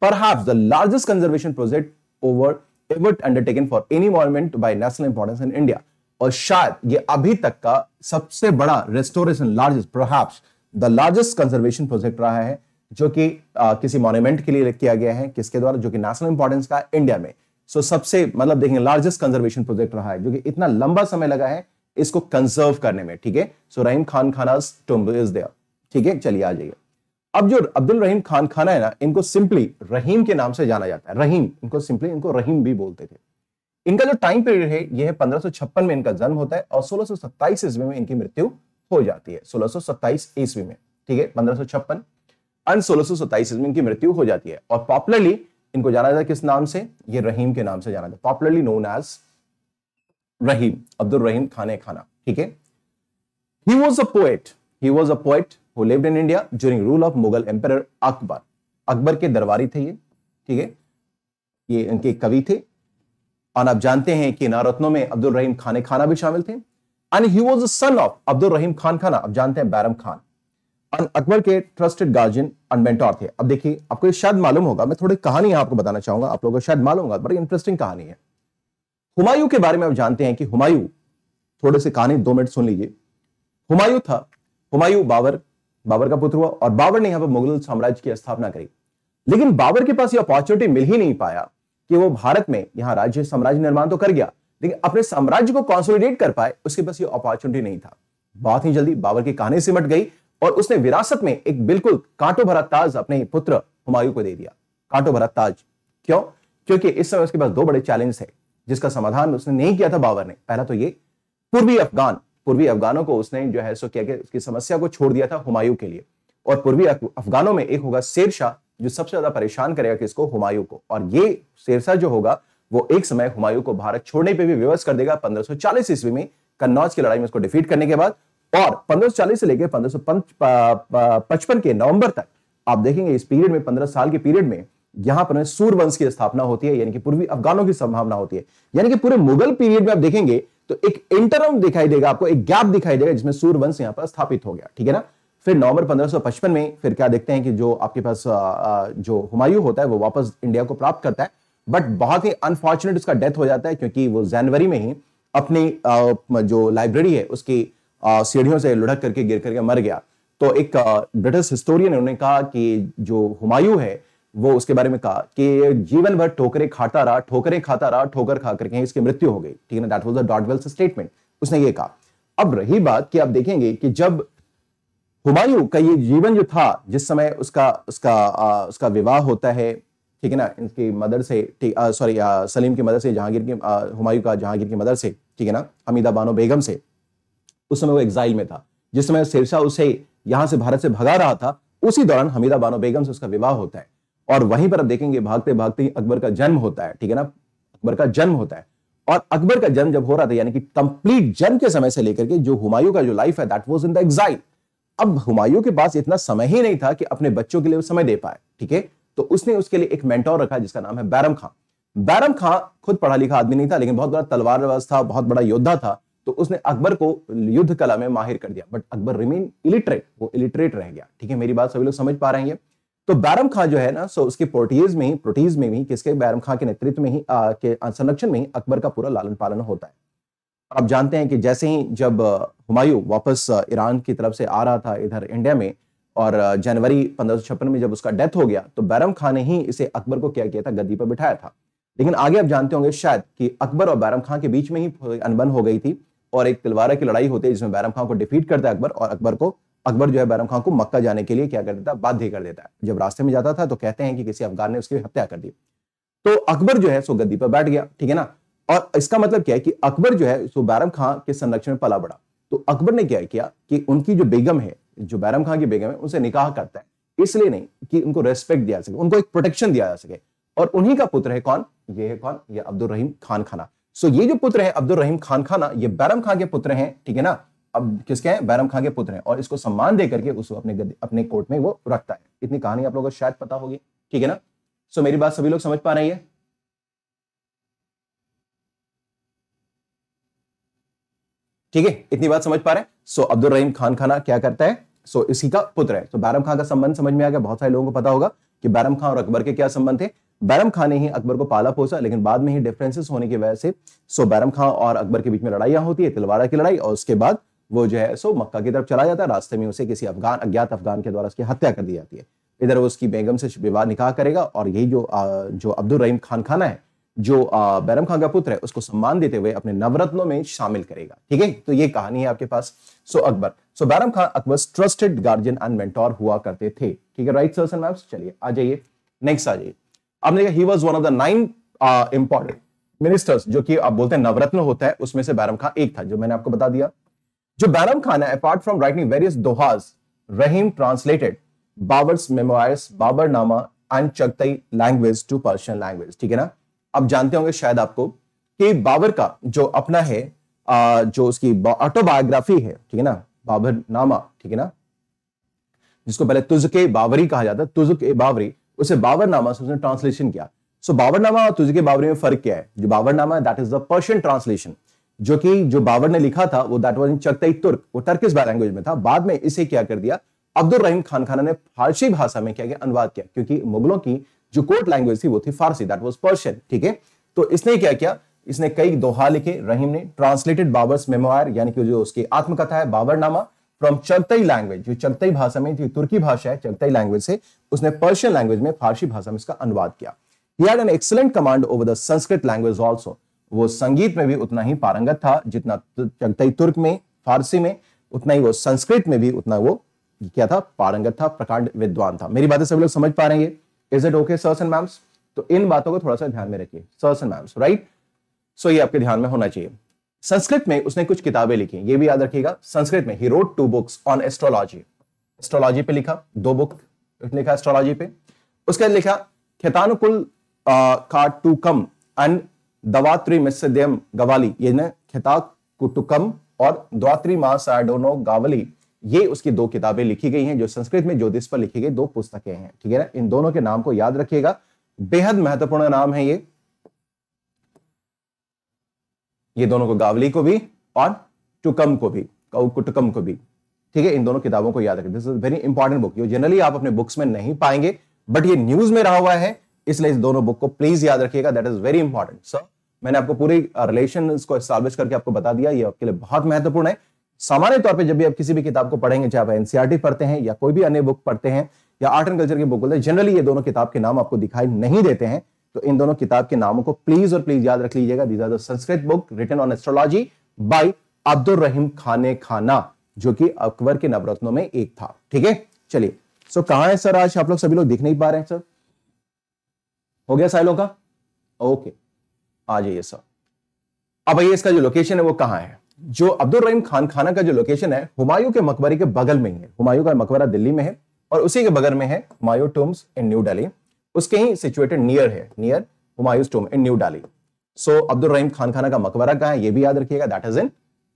S1: perhaps the largest conservation project over ever undertaken for any monument by national importance in India और शायद ये अभी तक का सबसे बड़ा restoration largest perhaps the largest conservation project रहा है जो कि आ, किसी मॉन्यूमेंट के लिए किया गया है किसके द्वारा जो कि नेशनल इंपॉर्टेंस का इंडिया में सो so, सबसे मतलब देखेंगे लार्जेस्ट कंजर्वेशन प्रोजेक्ट रहा है जो कि इतना लंबा समय लगा है इसको कंजर्व करने में ठीक है सो रहीम खान खाना टुम्ब इज देयर ठीक है चलिए आ जाइए अब जो अब्दुल रहीम खान खाना है ना इनको सिंपली रहीम के नाम से जाना जाता है रहीम इनको सिंपली इनको रहीम भी बोलते थे इनका जो टाइम पीरियड है यह है पंद्रह में इनका जन्म होता है और सोलह ईस्वी में इनकी मृत्यु हो जाती है सोलह ईस्वी में ठीक है पंद्रह छप्पन सोलह में इनकी मृत्यु हो जाती है और पॉपुलरली इनको जाना जाता है किस नाम से ये रहीम के नाम से जाना जाता है popularly known as Rahim Abdul Rahim Khane Khana ठीक है he was a poet he was a poet who lived in India during rule of Mughal emperor Akbar Akbar के दरबारी थे ये ठीक है ये इनके कवि थे और आप जानते हैं कि नारत्नों में अब्दुल रहीम खान खाना भी शामिल थे and he was son of Abdul Rahim Khan Khana आप जानते हैं बैरम खान अकबर के ट्रस्टेड गार्जियन अनमेंटोर थे अब देखिए आपको शायद मालूम होगा मैं थोड़ी कहानी आपको बताना चाहूंगा आप लोगों को शायद मालूम होगा बड़ी इंटरेस्टिंग कहानी है हुमायूं के बारे में आप जानते हैं कि हुमायूं थोड़े से कहानी दो मिनट सुन लीजिए हुमायूं था हुमायूं बाबर बाबर का पुत्र हुआ और बाबर ने यहां पर मुगल साम्राज्य की स्थापना करी लेकिन बाबर के पास यह अपॉर्चुनिटी मिल ही नहीं पाया कि वो भारत में यहां राज्य साम्राज्य निर्माण तो कर गया लेकिन अपने साम्राज्य को कॉन्सोलिडेट कर पाए उसके पास ये अपॉर्चुनिटी नहीं था बहुत ही जल्दी बाबर की कहानी सिमट गई और उसने विरासत में एक बिल्कुल कांटो भरा ताज अपने पुत्र हुमायूं को दे दिया कांटो भरा ताज क्यों क्योंकि इस समय उसके पास दो बड़े चैलेंज है जिसका समाधान उसने नहीं किया था बाबर ने पहला तो ये पूर्वी अफगान पूर्वी अफगानों को उसने जो है सो किया कि उसकी समस्या को छोड़ दिया था हुमायूं के लिए और पूर्वी अफगानों में एक होगा शेरशाह जो सबसे ज्यादा परेशान करेगा किसको हुमायूं को और ये शेरशाह जो होगा वो एक समय हुमायूं को भारत छोड़ने पे भी विवश कर देगा 1540 ईस्वी में कन्नौज की लड़ाई में उसको डिफीट करने के बाद और पंद्रह से लेकर पंद्रह के नवंबर तक आप देखेंगे इस पीरियड में पंद्रह साल के पीरियड में यहां पर सूर की स्थापना होती है यानी कि पूर्वी अफगानों की संभावना होती है यानी कि पूरे मुगल पीरियड में आप देखेंगे तो एक इंटरम दिखाई देगा आपको एक गैप दिखाई देगा जिसमें सूर यहां पर स्थापित हो गया ठीक है ना फिर नवंबर 1555 में फिर क्या देखते हैं कि जो आपके पास जो हुमायूं होता है वो वापस इंडिया को प्राप्त करता है बट बहुत ही अनफॉर्चुनेट उसका डेथ हो जाता है क्योंकि वो जनवरी में ही अपनी जो लाइब्रेरी है उसकी सीढ़ियों से लुढ़क करके गिर करके मर गया तो एक ब्रिटिश हिस्टोरियन ने उन्होंने कहा कि जो हुमायूं है वो उसके बारे में कहा कि जीवन भर ठोकरें खाता रहा ठोकरें खाता रहा ठोकर खा करके इसकी मृत्यु हो गई ठीक है ना दैट वॉज द स्टेटमेंट उसने ये कहा अब रही बात कि आप देखेंगे कि जब हुमायूं का ये जीवन जो था जिस समय उसका उसका आ, उसका विवाह होता है ठीक है ना इनकी मदर से सॉरी सलीम की मदर से जहांगीर की हुमायूं का जहांगीर की मदर से ठीक है ना हमीदा बानो बेगम से उस समय वो एग्जाइल में था जिस समय शेरशाह उसे यहां से भारत से भगा रहा था उसी दौरान हमीदा बानो बेगम से उसका विवाह होता है और वहीं पर आप देखेंगे भागते भागते ही अकबर का जन्म होता है ठीक है ना अकबर का जन्म होता है और अकबर का जन्म जब हो रहा था यानी कि कंप्लीट जन्म के समय से लेकर के जो हुमायूं का जो लाइफ है that was in the exile अब हुमायूं के पास इतना समय ही नहीं था कि अपने बच्चों के लिए समय दे पाए ठीक है तो उसने उसके लिए एक मेंटोर रखा जिसका नाम है बैरम खां बैरम खां खुद पढ़ा लिखा आदमी नहीं था लेकिन बहुत बड़ा तलवारबाज था बहुत बड़ा योद्धा था तो उसने अकबर को युद्ध कला में माहिर कर दिया बट अकबर रिमेन इलिटरेट वो इलिटरेट रह गया ठीक है मेरी बात सभी लोग समझ पा रहे हैं तो बैरम खां जो है ना सो उसके प्रोटीज में ही प्रोटीज में भी किसके बैरम खां के नेतृत्व में ही आ, के संरक्षण में ही अकबर का पूरा लालन पालन होता है आप जानते हैं कि जैसे ही जब हुमायूं वापस ईरान की तरफ से आ रहा था इधर इंडिया में और जनवरी पंद्रह में जब उसका डेथ हो गया तो बैरम खां ने ही इसे अकबर को क्या किया था गद्दी पर बिठाया था लेकिन आगे आप जानते होंगे शायद कि अकबर और बैरम खां के बीच में ही अनबन हो गई थी और एक तिलवारा की लड़ाई होती है जिसमें बैरम खां को डिफीट करता है अकबर और अकबर को अकबर जो है बैरम खान को मक्का जाने के लिए क्या कर देता है बाध्य कर देता है जब रास्ते में जाता था तो कहते हैं कि किसी अफगान ने उसकी हत्या कर दी तो अकबर जो है सो गद्दी पर बैठ गया ठीक है ना और इसका मतलब क्या है कि अकबर जो है सो बैरम खान के संरक्षण में पला बड़ा तो अकबर ने क्या किया कि उनकी जो बेगम है जो बैरम खान की बेगम है उनसे निकाह करता है इसलिए नहीं कि उनको रेस्पेक्ट दिया सके उनको एक प्रोटेक्शन दिया जा सके और उन्हीं का पुत्र है कौन ये है कौन ये अब्दुल रहीम खान खाना सो ये जो पुत्र है अब्दुल रहीम खान खाना ये बैरम खान के पुत्र हैं ठीक है ना अब किसके हैं बैरम खां के पुत्र हैं और इसको सम्मान दे करके उसको अपने अपने कोर्ट में वो रखता है इतनी कहानी आप लोगों को शायद पता होगी ठीक है ना सो मेरी बात सभी लोग समझ पा रहे हैं ठीक है इतनी बात समझ पा रहे हैं सो अब्दुल रहीम खान खाना क्या करता है सो इसी का पुत्र है तो बैरम खान का संबंध समझ में आ गया बहुत सारे लोगों को पता होगा कि बैरम खान और अकबर के क्या संबंध थे बैरम खान ने ही अकबर को पाला पोसा लेकिन बाद में ही डिफरेंसेस होने की वजह से सो बैरम खान और अकबर के बीच में लड़ाइयां होती है तिलवाड़ा की लड़ाई और उसके बाद वो जो है सो मक्का की तरफ चला जाता है रास्ते में उसे किसी अफगान अज्ञात अफगान के द्वारा उसकी हत्या कर दी जाती है इधर वो उसकी बेगम से विवाह निकाह करेगा और यही जो आ, जो अब्दुल रहीम खान खाना है जो आ, बैरम खान का पुत्र है उसको सम्मान देते हुए अपने नवरत्नों में शामिल करेगा ठीक है तो ये कहानी है आपके पास so Akbar so Bairam Khan Akbar trusted guardian and mentor हुआ करते थे ठीक है राइट सर सर मैम चलिए आ जाइए नेक्स्ट आ जाइए आपने देखा he was one of the nine important ministers जो कि आप बोलते हैं नवरत्न होता है उसमें से बैरम खान एक था जो मैंने आपको बता दिया जो बैरम खान है apart from writing various dohas Rahim translated Babur's memoirs Baburnama and Chagatai language to Persian language ठीक है ना आप जानते होंगे शायद आपको कि बाबर का जो अपना है आ, जो उसकी ऑटोबायोग्राफी है ठीक है ना बाबर नामा ठीक है ना जिसको पहले तुजके बावरी कहा जाता है तुजके बावरी उसे बाबर नामा से उसने ट्रांसलेशन किया सो so, नामा और तुजके बावरी में फर्क क्या है जो Babur Baburnama that is the Persian translation जो कि जो बाबर ने लिखा था वो दैट वॉज इन चगतई तुर्क वो टर्किस लैंग्वेज में था बाद में इसे क्या कर दिया अब्दुल रहीम खान खाना ने फारसी भाषा में क्या किया अनुवाद किया क्योंकि मुगलों की जो कोर्ट लैंग्वेज थी वो थी फारसी दैट वॉज पर्शियन ठीक है तो इसने क्या किया इसने कई दोहा लिखे रहीम ने ट्रांसलेटेड बाबर मेमोयर यानी कि जो उसकी आत्मकथा है बाबर फ्रॉम चगतई लैंग्वेज जो चगतई भाषा में जो तुर्की भाषा है चगतई लैंग्वेज से उसने पर्शियन लैंग्वेज में फारसी भाषा में इसका अनुवाद किया he had an excellent command over the sanskrit language also वो संगीत में भी उतना ही पारंगत था जितना चगतई तुर्क में फारसी में उतना ही वो संस्कृत में भी उतना वो क्या था पारंगत था प्रकांड विद्वान था मेरी बातें सभी लोग समझ पा रहे हैं is it okay sirs and ma'ams तो इन बातों को थोड़ा सा ध्यान में रखिए sirs and ma'ams right so ये आपके ध्यान में होना चाहिए संस्कृत में उसने कुछ किताबें लिखी ये भी याद रखिएगा संस्कृत में he wrote two books on astrology astrology पे लिखा दो बुक लिखा एस्ट्रोलॉजी पे उसके लिखा खेतानुकुल का टू कम एंड दवात्री मिस्सदेम गवाली ये न खिताक कुटुकम और द्वात्री मासाडोनो गावली ये उसकी दो किताबें लिखी गई हैं जो संस्कृत में ज्योतिष पर लिखी गई दो पुस्तकें हैं ठीक है ना इन दोनों के नाम को याद रखिएगा बेहद महत्वपूर्ण नाम है ये ये दोनों को गावली को भी और टुकम को भी कुटुकम को भी ठीक है इन दोनों किताबों को याद रखिए this is very important book ये जनरली आप अपने बुक्स में नहीं पाएंगे बट ये न्यूज में रहा हुआ है इसलिए इस दोनों बुक को प्लीज याद रखिएगा that is very important sir मैंने आपको पूरी रिलेशन को स्टैब्लिश करके आपको बता दिया ये आपके लिए बहुत महत्वपूर्ण है सामान्य तौर पे जब भी आप किसी भी किताब को पढ़ेंगे चाहे आप एनसीआरटी e पढ़ते हैं या कोई भी अन्य बुक पढ़ते हैं या आर्ट एंड कल्चर की बुक बोलते हैं जनरली ये दोनों किताब के नाम आपको दिखाई नहीं देते हैं तो इन दोनों किताब के नामों को प्लीज और प्लीज याद रख लीजिएगा these are the Sanskrit book written on astrology by Abdul Rahim Khane Khana जो कि अकबर के नवरत्नों में एक था ठीक है चलिए सो कहा है सर आज आप लोग सभी लोग दिख नहीं पा रहे हैं सर हो गया साइलो का ओके आ जाइए सर अब आइए इसका जो लोकेशन है वो कहां है जो अब्दुल रहीम खान खाना का जो लोकेशन है हुमायूं के मकबरे के बगल में ही है हुमायूं का मकबरा दिल्ली में है और उसी के बगल में है हुमायूं टूम्स इन न्यू डेली उसके ही सिचुएटेड नियर है near Humayun tomb in New Delhi so Abdul Rahim Khan Khana का मकबरा कहाँ है ये भी याद रखिएगा that is in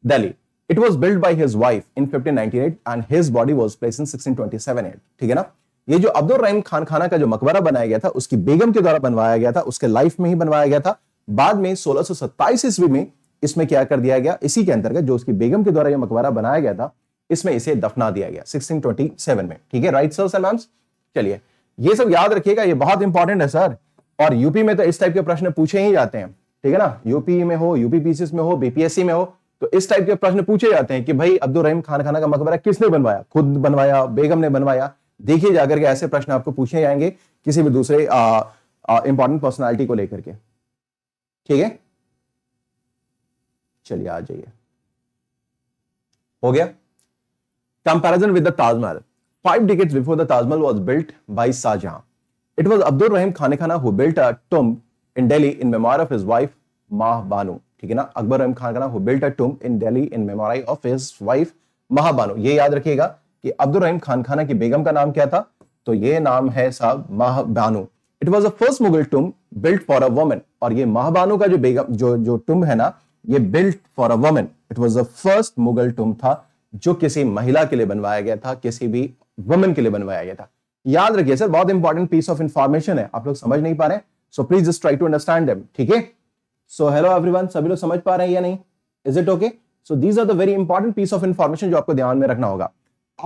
S1: Delhi it was build by his wife in fifteen and his body was place in sixteen ठीक है ना ये जो अब्दुल रहीम खान खाना का जो मकबरा बनाया गया था उसकी बेगम के द्वारा बनवाया गया था उसके लाइफ में ही बनवाया गया था बाद में सोलह ईस्वी में इसमें क्या कर दिया गया इसी के अंतर्गत जो उसकी बेगम के द्वारा यह मकबरा बनाया गया था इसमें इसे दफना दिया गया 1627 में ठीक है राइट सर मैम्स चलिए ये सब याद रखिएगा ये बहुत इंपॉर्टेंट है सर और यूपी में तो इस टाइप के प्रश्न पूछे ही जाते हैं ठीक है ना यूपी में हो यूपी पीसीएस में हो बीपीएससी में हो तो इस टाइप के प्रश्न पूछे जाते हैं कि भाई अब्दुल रहीम खान खाना का मकबरा किसने बनवाया खुद बनवाया बेगम ने बनवाया देखिए जाकर के ऐसे प्रश्न आपको पूछे जाएंगे किसी भी दूसरे इंपॉर्टेंट पर्सनैलिटी को लेकर के ठीक है चलिए आ जाइए हो गया comparison with the Taj Mahal five decades before the Taj Mahal was built by Shah Jahan it was Abdul Rahim Khana who built a tomb in in in of his wife Mah Banu ठीक है ना Akbar Rahim Khan Khana who built a tomb in Delhi in memory of his wife Mahbanu ये याद रखिएगा कि अब्दुल रहीम खान खाना की बेगम का नाम क्या था तो ये नाम है साहब Mahbanu it was the first Mughal tomb built for a women और ये महाबानो का जो बेगम जो जो टुम है ना ये built for a women it was the first Mughal tomb था जो किसी महिला के लिए बनवाया गया था किसी भी वुमेन के लिए बनवाया गया था याद रखिए सर बहुत इंपॉर्टेंट पीस ऑफ इंफॉर्मेशन है आप लोग समझ नहीं पा रहे so please just try to understand them ठीक है सो हेलो एवरीवन सभी लोग समझ पा रहे हैं या नहीं is it okay so these are the very important piece of information जो आपको ध्यान में रखना होगा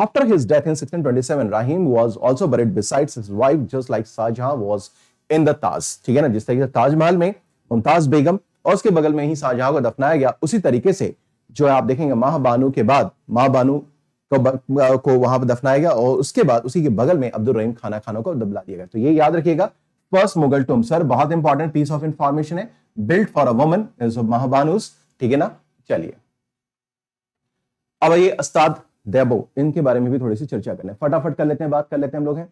S1: After his death in 1627, Rahim was also buried besides his wife, just like Shah Jahan was in the Taj ठीक है ना जिस तरीके से ताजमहल में मुमताज बेगम और उसके बगल में ही शाहजहां को दफनाया गया उसी तरीके से जो आप देखेंगे महाबानू के बाद महाबानू को, को वहां पर दफनाया गया और उसके बाद उसी के बगल में अब्दुल रहीम खाना खानों को दबला दिया गया तो ये याद रखिएगा फर्स्ट मुगल टूम सर बहुत इंपॉर्टेंट पीस ऑफ इंफॉर्मेशन है built for a woman Mahbanu's ठीक है ना चलिए अब ये अस्ताद देबो इनके बारे में भी थोड़ी सी चर्चा कर लें फटाफट कर लेते हैं बात कर लेते हैं हम लोग हैं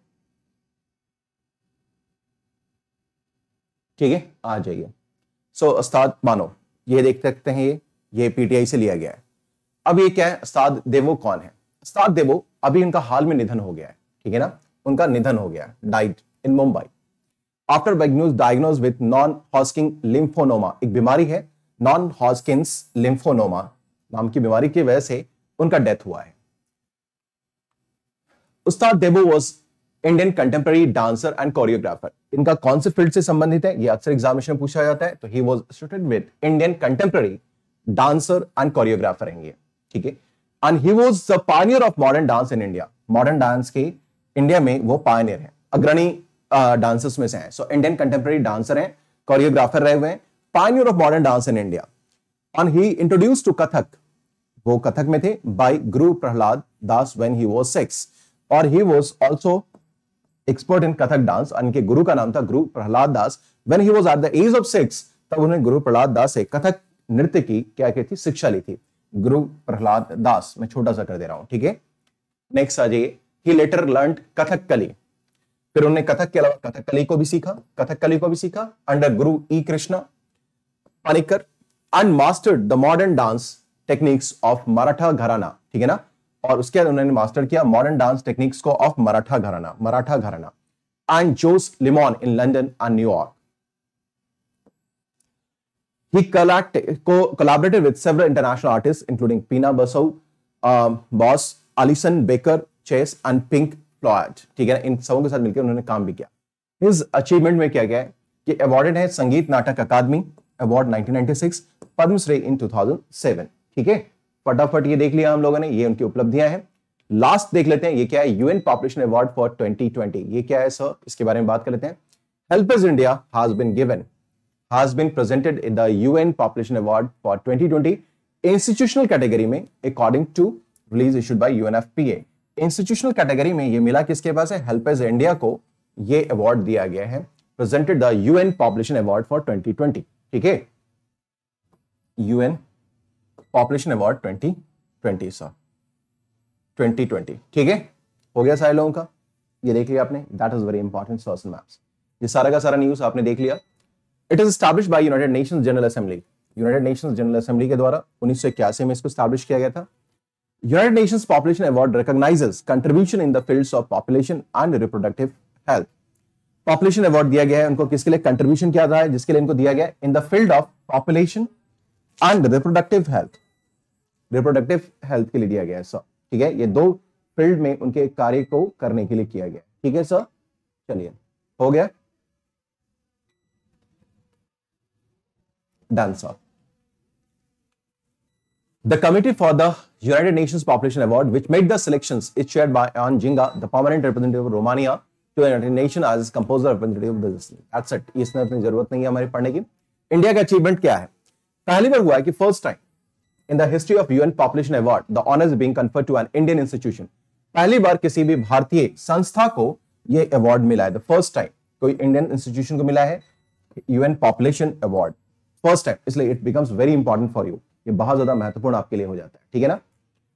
S1: ठीक है आ जाइए सो so, उस्ताद मानो ये देख सकते हैं ये ये पीटीआई से लिया गया है अब ये क्या है उस्ताद देवो कौन है उस्ताद देवो अभी उनका हाल में निधन हो गया है ठीक है ना उनका निधन हो गया died in Mumbai after diagnose diagnose with non Hodgkin lymphoma एक बीमारी है नॉन हॉस्किंस लिम्फोनोमा नाम की बीमारी की वजह से उनका डेथ हुआ है Astad Deboo was Indian contemporary dancer and choreographer इनका कौन से फील्ड से संबंधित है ये अक्सर एग्जामिनेशन पूछा जाता है तो he was student with Indian contemporary dancer and choreographer हैं ठीक है and he was the pioneer of modern dance in India modern dance के इंडिया में वो पायनियर है अग्रणी डांसर्स में से हैं सो इंडियन कंटेम्प्रेरी डांसर हैं कोरियोग्राफर रहे हुए हैं pioneer of modern dance in India and he introduce to Kathak वो कथक में थे by Guru Prahlad Das when he was six और he was also expert in Kathak dance उनके गुरु का नाम था Guru Prahlad Das when he was at the age of six तब उन्होंने गुरु प्रहलाद दास से कथक नृत्य की क्या कहती शिक्षा ली थी गुरु प्रहलाद दास मैं छोटा सा कर दे रहा हूं ठीक है नेक्स्ट आ जाइए ही लेटर लर्न कथक कली फिर उन्होंने कथक के अलावा कथक कली को भी सीखा कथक कली को भी सीखा under Guru E Krishna Panicker and mastered the modern dance techniques of Maratha gharana ठीक है ना और उसके बाद उन्होंने मास्टर किया मॉडर्न डांस टेक्निक्स को ऑफ मराठा घराना मराठा घराना and Jose लिमोन in London and New York he collect को collaborated with several international artist including पीना um, boss अलिसन baker chess and pink Floyd. ठीक है इन सबों के साथ मिलकर उन्होंने काम भी किया हिज अचीवमेंट में क्या गया कि अवार्डेड है संगीत नाटक अकादमी अवार्ड 1996, पद्मश्री इन 2007. ठीक है फटाफट ये देख लिया हम लोगों ने ये उनकी उपलब्धियां हैं लास्ट देख लेते हैं ये क्या है यूएन पॉपुलेशन अवार्ड फॉर 2020 ये क्या है सर इसके बारे में बात कर लेते हैं HelpAge India has been given has been presented in the UN population Award for 2020 institutional category में according to release issued by UNFPA institutional category में ये मिला किसके पास है हेल्पर्स इंडिया को ये अवार्ड दिया गया है presented the UN population Award for twenty ठीक है UN population Award twenty twenty sir twenty twenty ठीक है हो गया सारे लोगों का ये देख लिया आपने that is very important social maps ये सारा का सारा न्यूज आपने देख लिया it is establish by United Nation General Assembly United Nation General Assembly के द्वारा उन्नीस में इसको स्टैब्लिश किया गया था United Nation population award recognizes contribution in the field of population and reproductive health population award दिया गया है उनको किसके लिए कंट्रीब्यूशन किया था जिसके लिए इनको दिया गया in the field of population and reproductive health reproductive health के लिए दिया गया है सर ठीक है ये दो फील्ड में उनके कार्य को करने के लिए किया गया ठीक है सर चलिए हो गया done sir The Committee for the United Nations Population Award, which made the selections, is chaired by Ion Jinga, the permanent representative of Romania to the United Nations as composer representative of the listening. That's it. इसमें अपनी जरूरत नहीं है हमारे पढ़ने की India का achievement क्या है पहली बार हुआ है कि first time in the history of UN population award the honours being conferred to an Indian institution पहली बार किसी भी भारतीय संस्था को ये अवार्ड मिला है द फर्स्ट टाइम कोई इंडियन इंस्टीट्यूशन को मिला है UN population award first time इसलिए it becomes very important for you ये बहुत ज्यादा महत्वपूर्ण आपके लिए हो जाता है ठीक है ना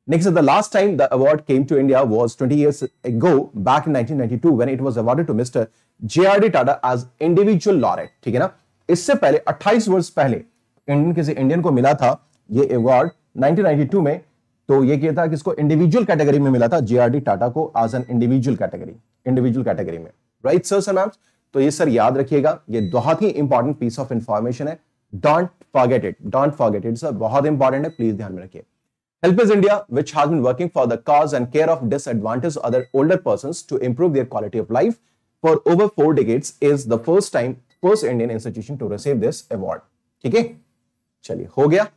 S1: next the last time the award came to India was 20 years ago back in 1992 when it was awarded to mister JRD Tata as individual laureate ठीक है ना इससे पहले 28 वर्ष पहले इंडियन किसी इंडियन को मिला था ये अवार्ड 1992 में तो ये किया था किसको इंडिविजुअल कैटेगरी में मिला था जेआरडी टाटा को as an individual category individual category में राइट सर सर मैम तो ये सर याद रखिएगा ये बहुत ही इंपॉर्टेंट पीस ऑफ इंफॉर्मेशन है don't forget it don't forget it sir बहुत इंपॉर्टेंट है प्लीज ध्यान में रखिए Help is India, which has been working for the cause and care of disadvantaged other older persons to improve their quality of life for over four decades, is the first time first Indian institution to receive this award. ठीक है चलिए हो गया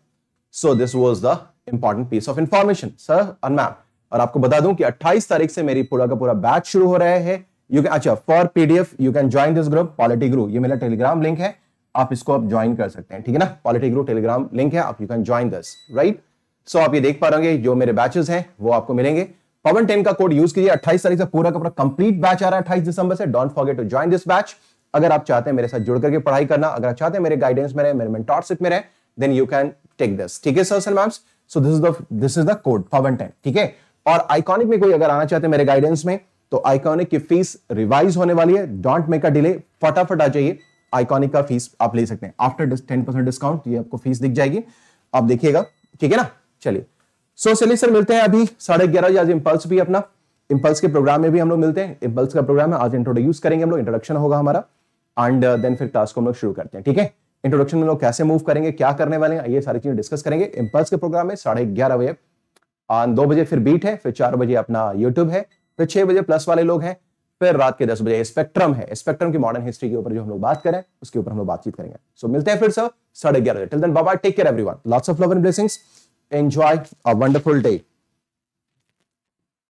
S1: so this was the important piece of information sir और ma'am और आपको बता दूं कि 28 तारीख से मेरी पूरा का पूरा बैच शुरू हो रहे हैं यू कैन अच्छा for PDF you can join this group polity group ये मेरा टेलीग्राम लिंक है आप इसको आप ज्वाइन कर सकते हैं ठीक है ना पॉलिटी ग्रुप टेलीग्राम लिंक है आप you can join this right so आप ये देख पा रहे जो मेरे बैचेस हैं वो आपको मिलेंगे पवन टेन का कोड यूज कीजिए अट्ठाईस तारीख से पूरा का पूरा कंप्लीट बैच आ रहा है अट्ठाईस दिसंबर से don't forget to join this batch अगर आप चाहते हैं मेरे साथ जुड़ करके पढ़ाई करना अगर आप चाहते हैं मेरे गाइडेंस में रहे मेरे मेंटोरशिप में रहे then you can take this ठीक है sir and ma'ams so this is the this is the code for ten ठीक है और आइकॉनिक में कोई अगर आना चाहते हैं मेरे गाइडेंस में तो आइकॉनिक की फीस रिवाइज होने वाली है डोंट मेक अ डिले फटाफट आ जाइए आइकॉनिक का फीस आप ले सकते हैं आफ्टर टेन परसेंट डिस्काउंट ये आपको फीस दिख जाएगी आप देखिएगा ठीक है ना चलिए सो चलिए सर मिलते हैं अभी साढ़े ग्यारह बजे आज इम्पल्स भी अपना इम्पल्स के प्रोग्राम में भी हम लोग मिलते हैं इम्पल्स का प्रोग्राम है आज इंट्रोड्यूस करेंगे हम लोग इंट्रोडक्शन होगा हमारा एंड देन uh, फिर क्लास को हम लोग शुरू करते हैं ठीक है इंट्रोडक्शन में लोग कैसे मूव करेंगे क्या करने वाले हैं ये सारी चीजें डिस्कस करेंगे इम्पल्स के प्रोग्राम में साढ़े ग्यारह बजे दो बजे फिर बीट है फिर चार बजे अपना यूट्यूब है फिर छह बजे प्लस वाले लोग हैं फिर रात के दस बजे स्पेक्ट्रम है स्पेक्ट्रम की मॉडर्न हिस्ट्री के ऊपर जो हम लोग बात करें उसके ऊपर हम लोग बातचीत करेंगे सो so, मिलते हैं फिर सर साढ़े ग्यारह बजे टिल देन बाबा take care everyone lots of love and blessings enjoy a wonderful day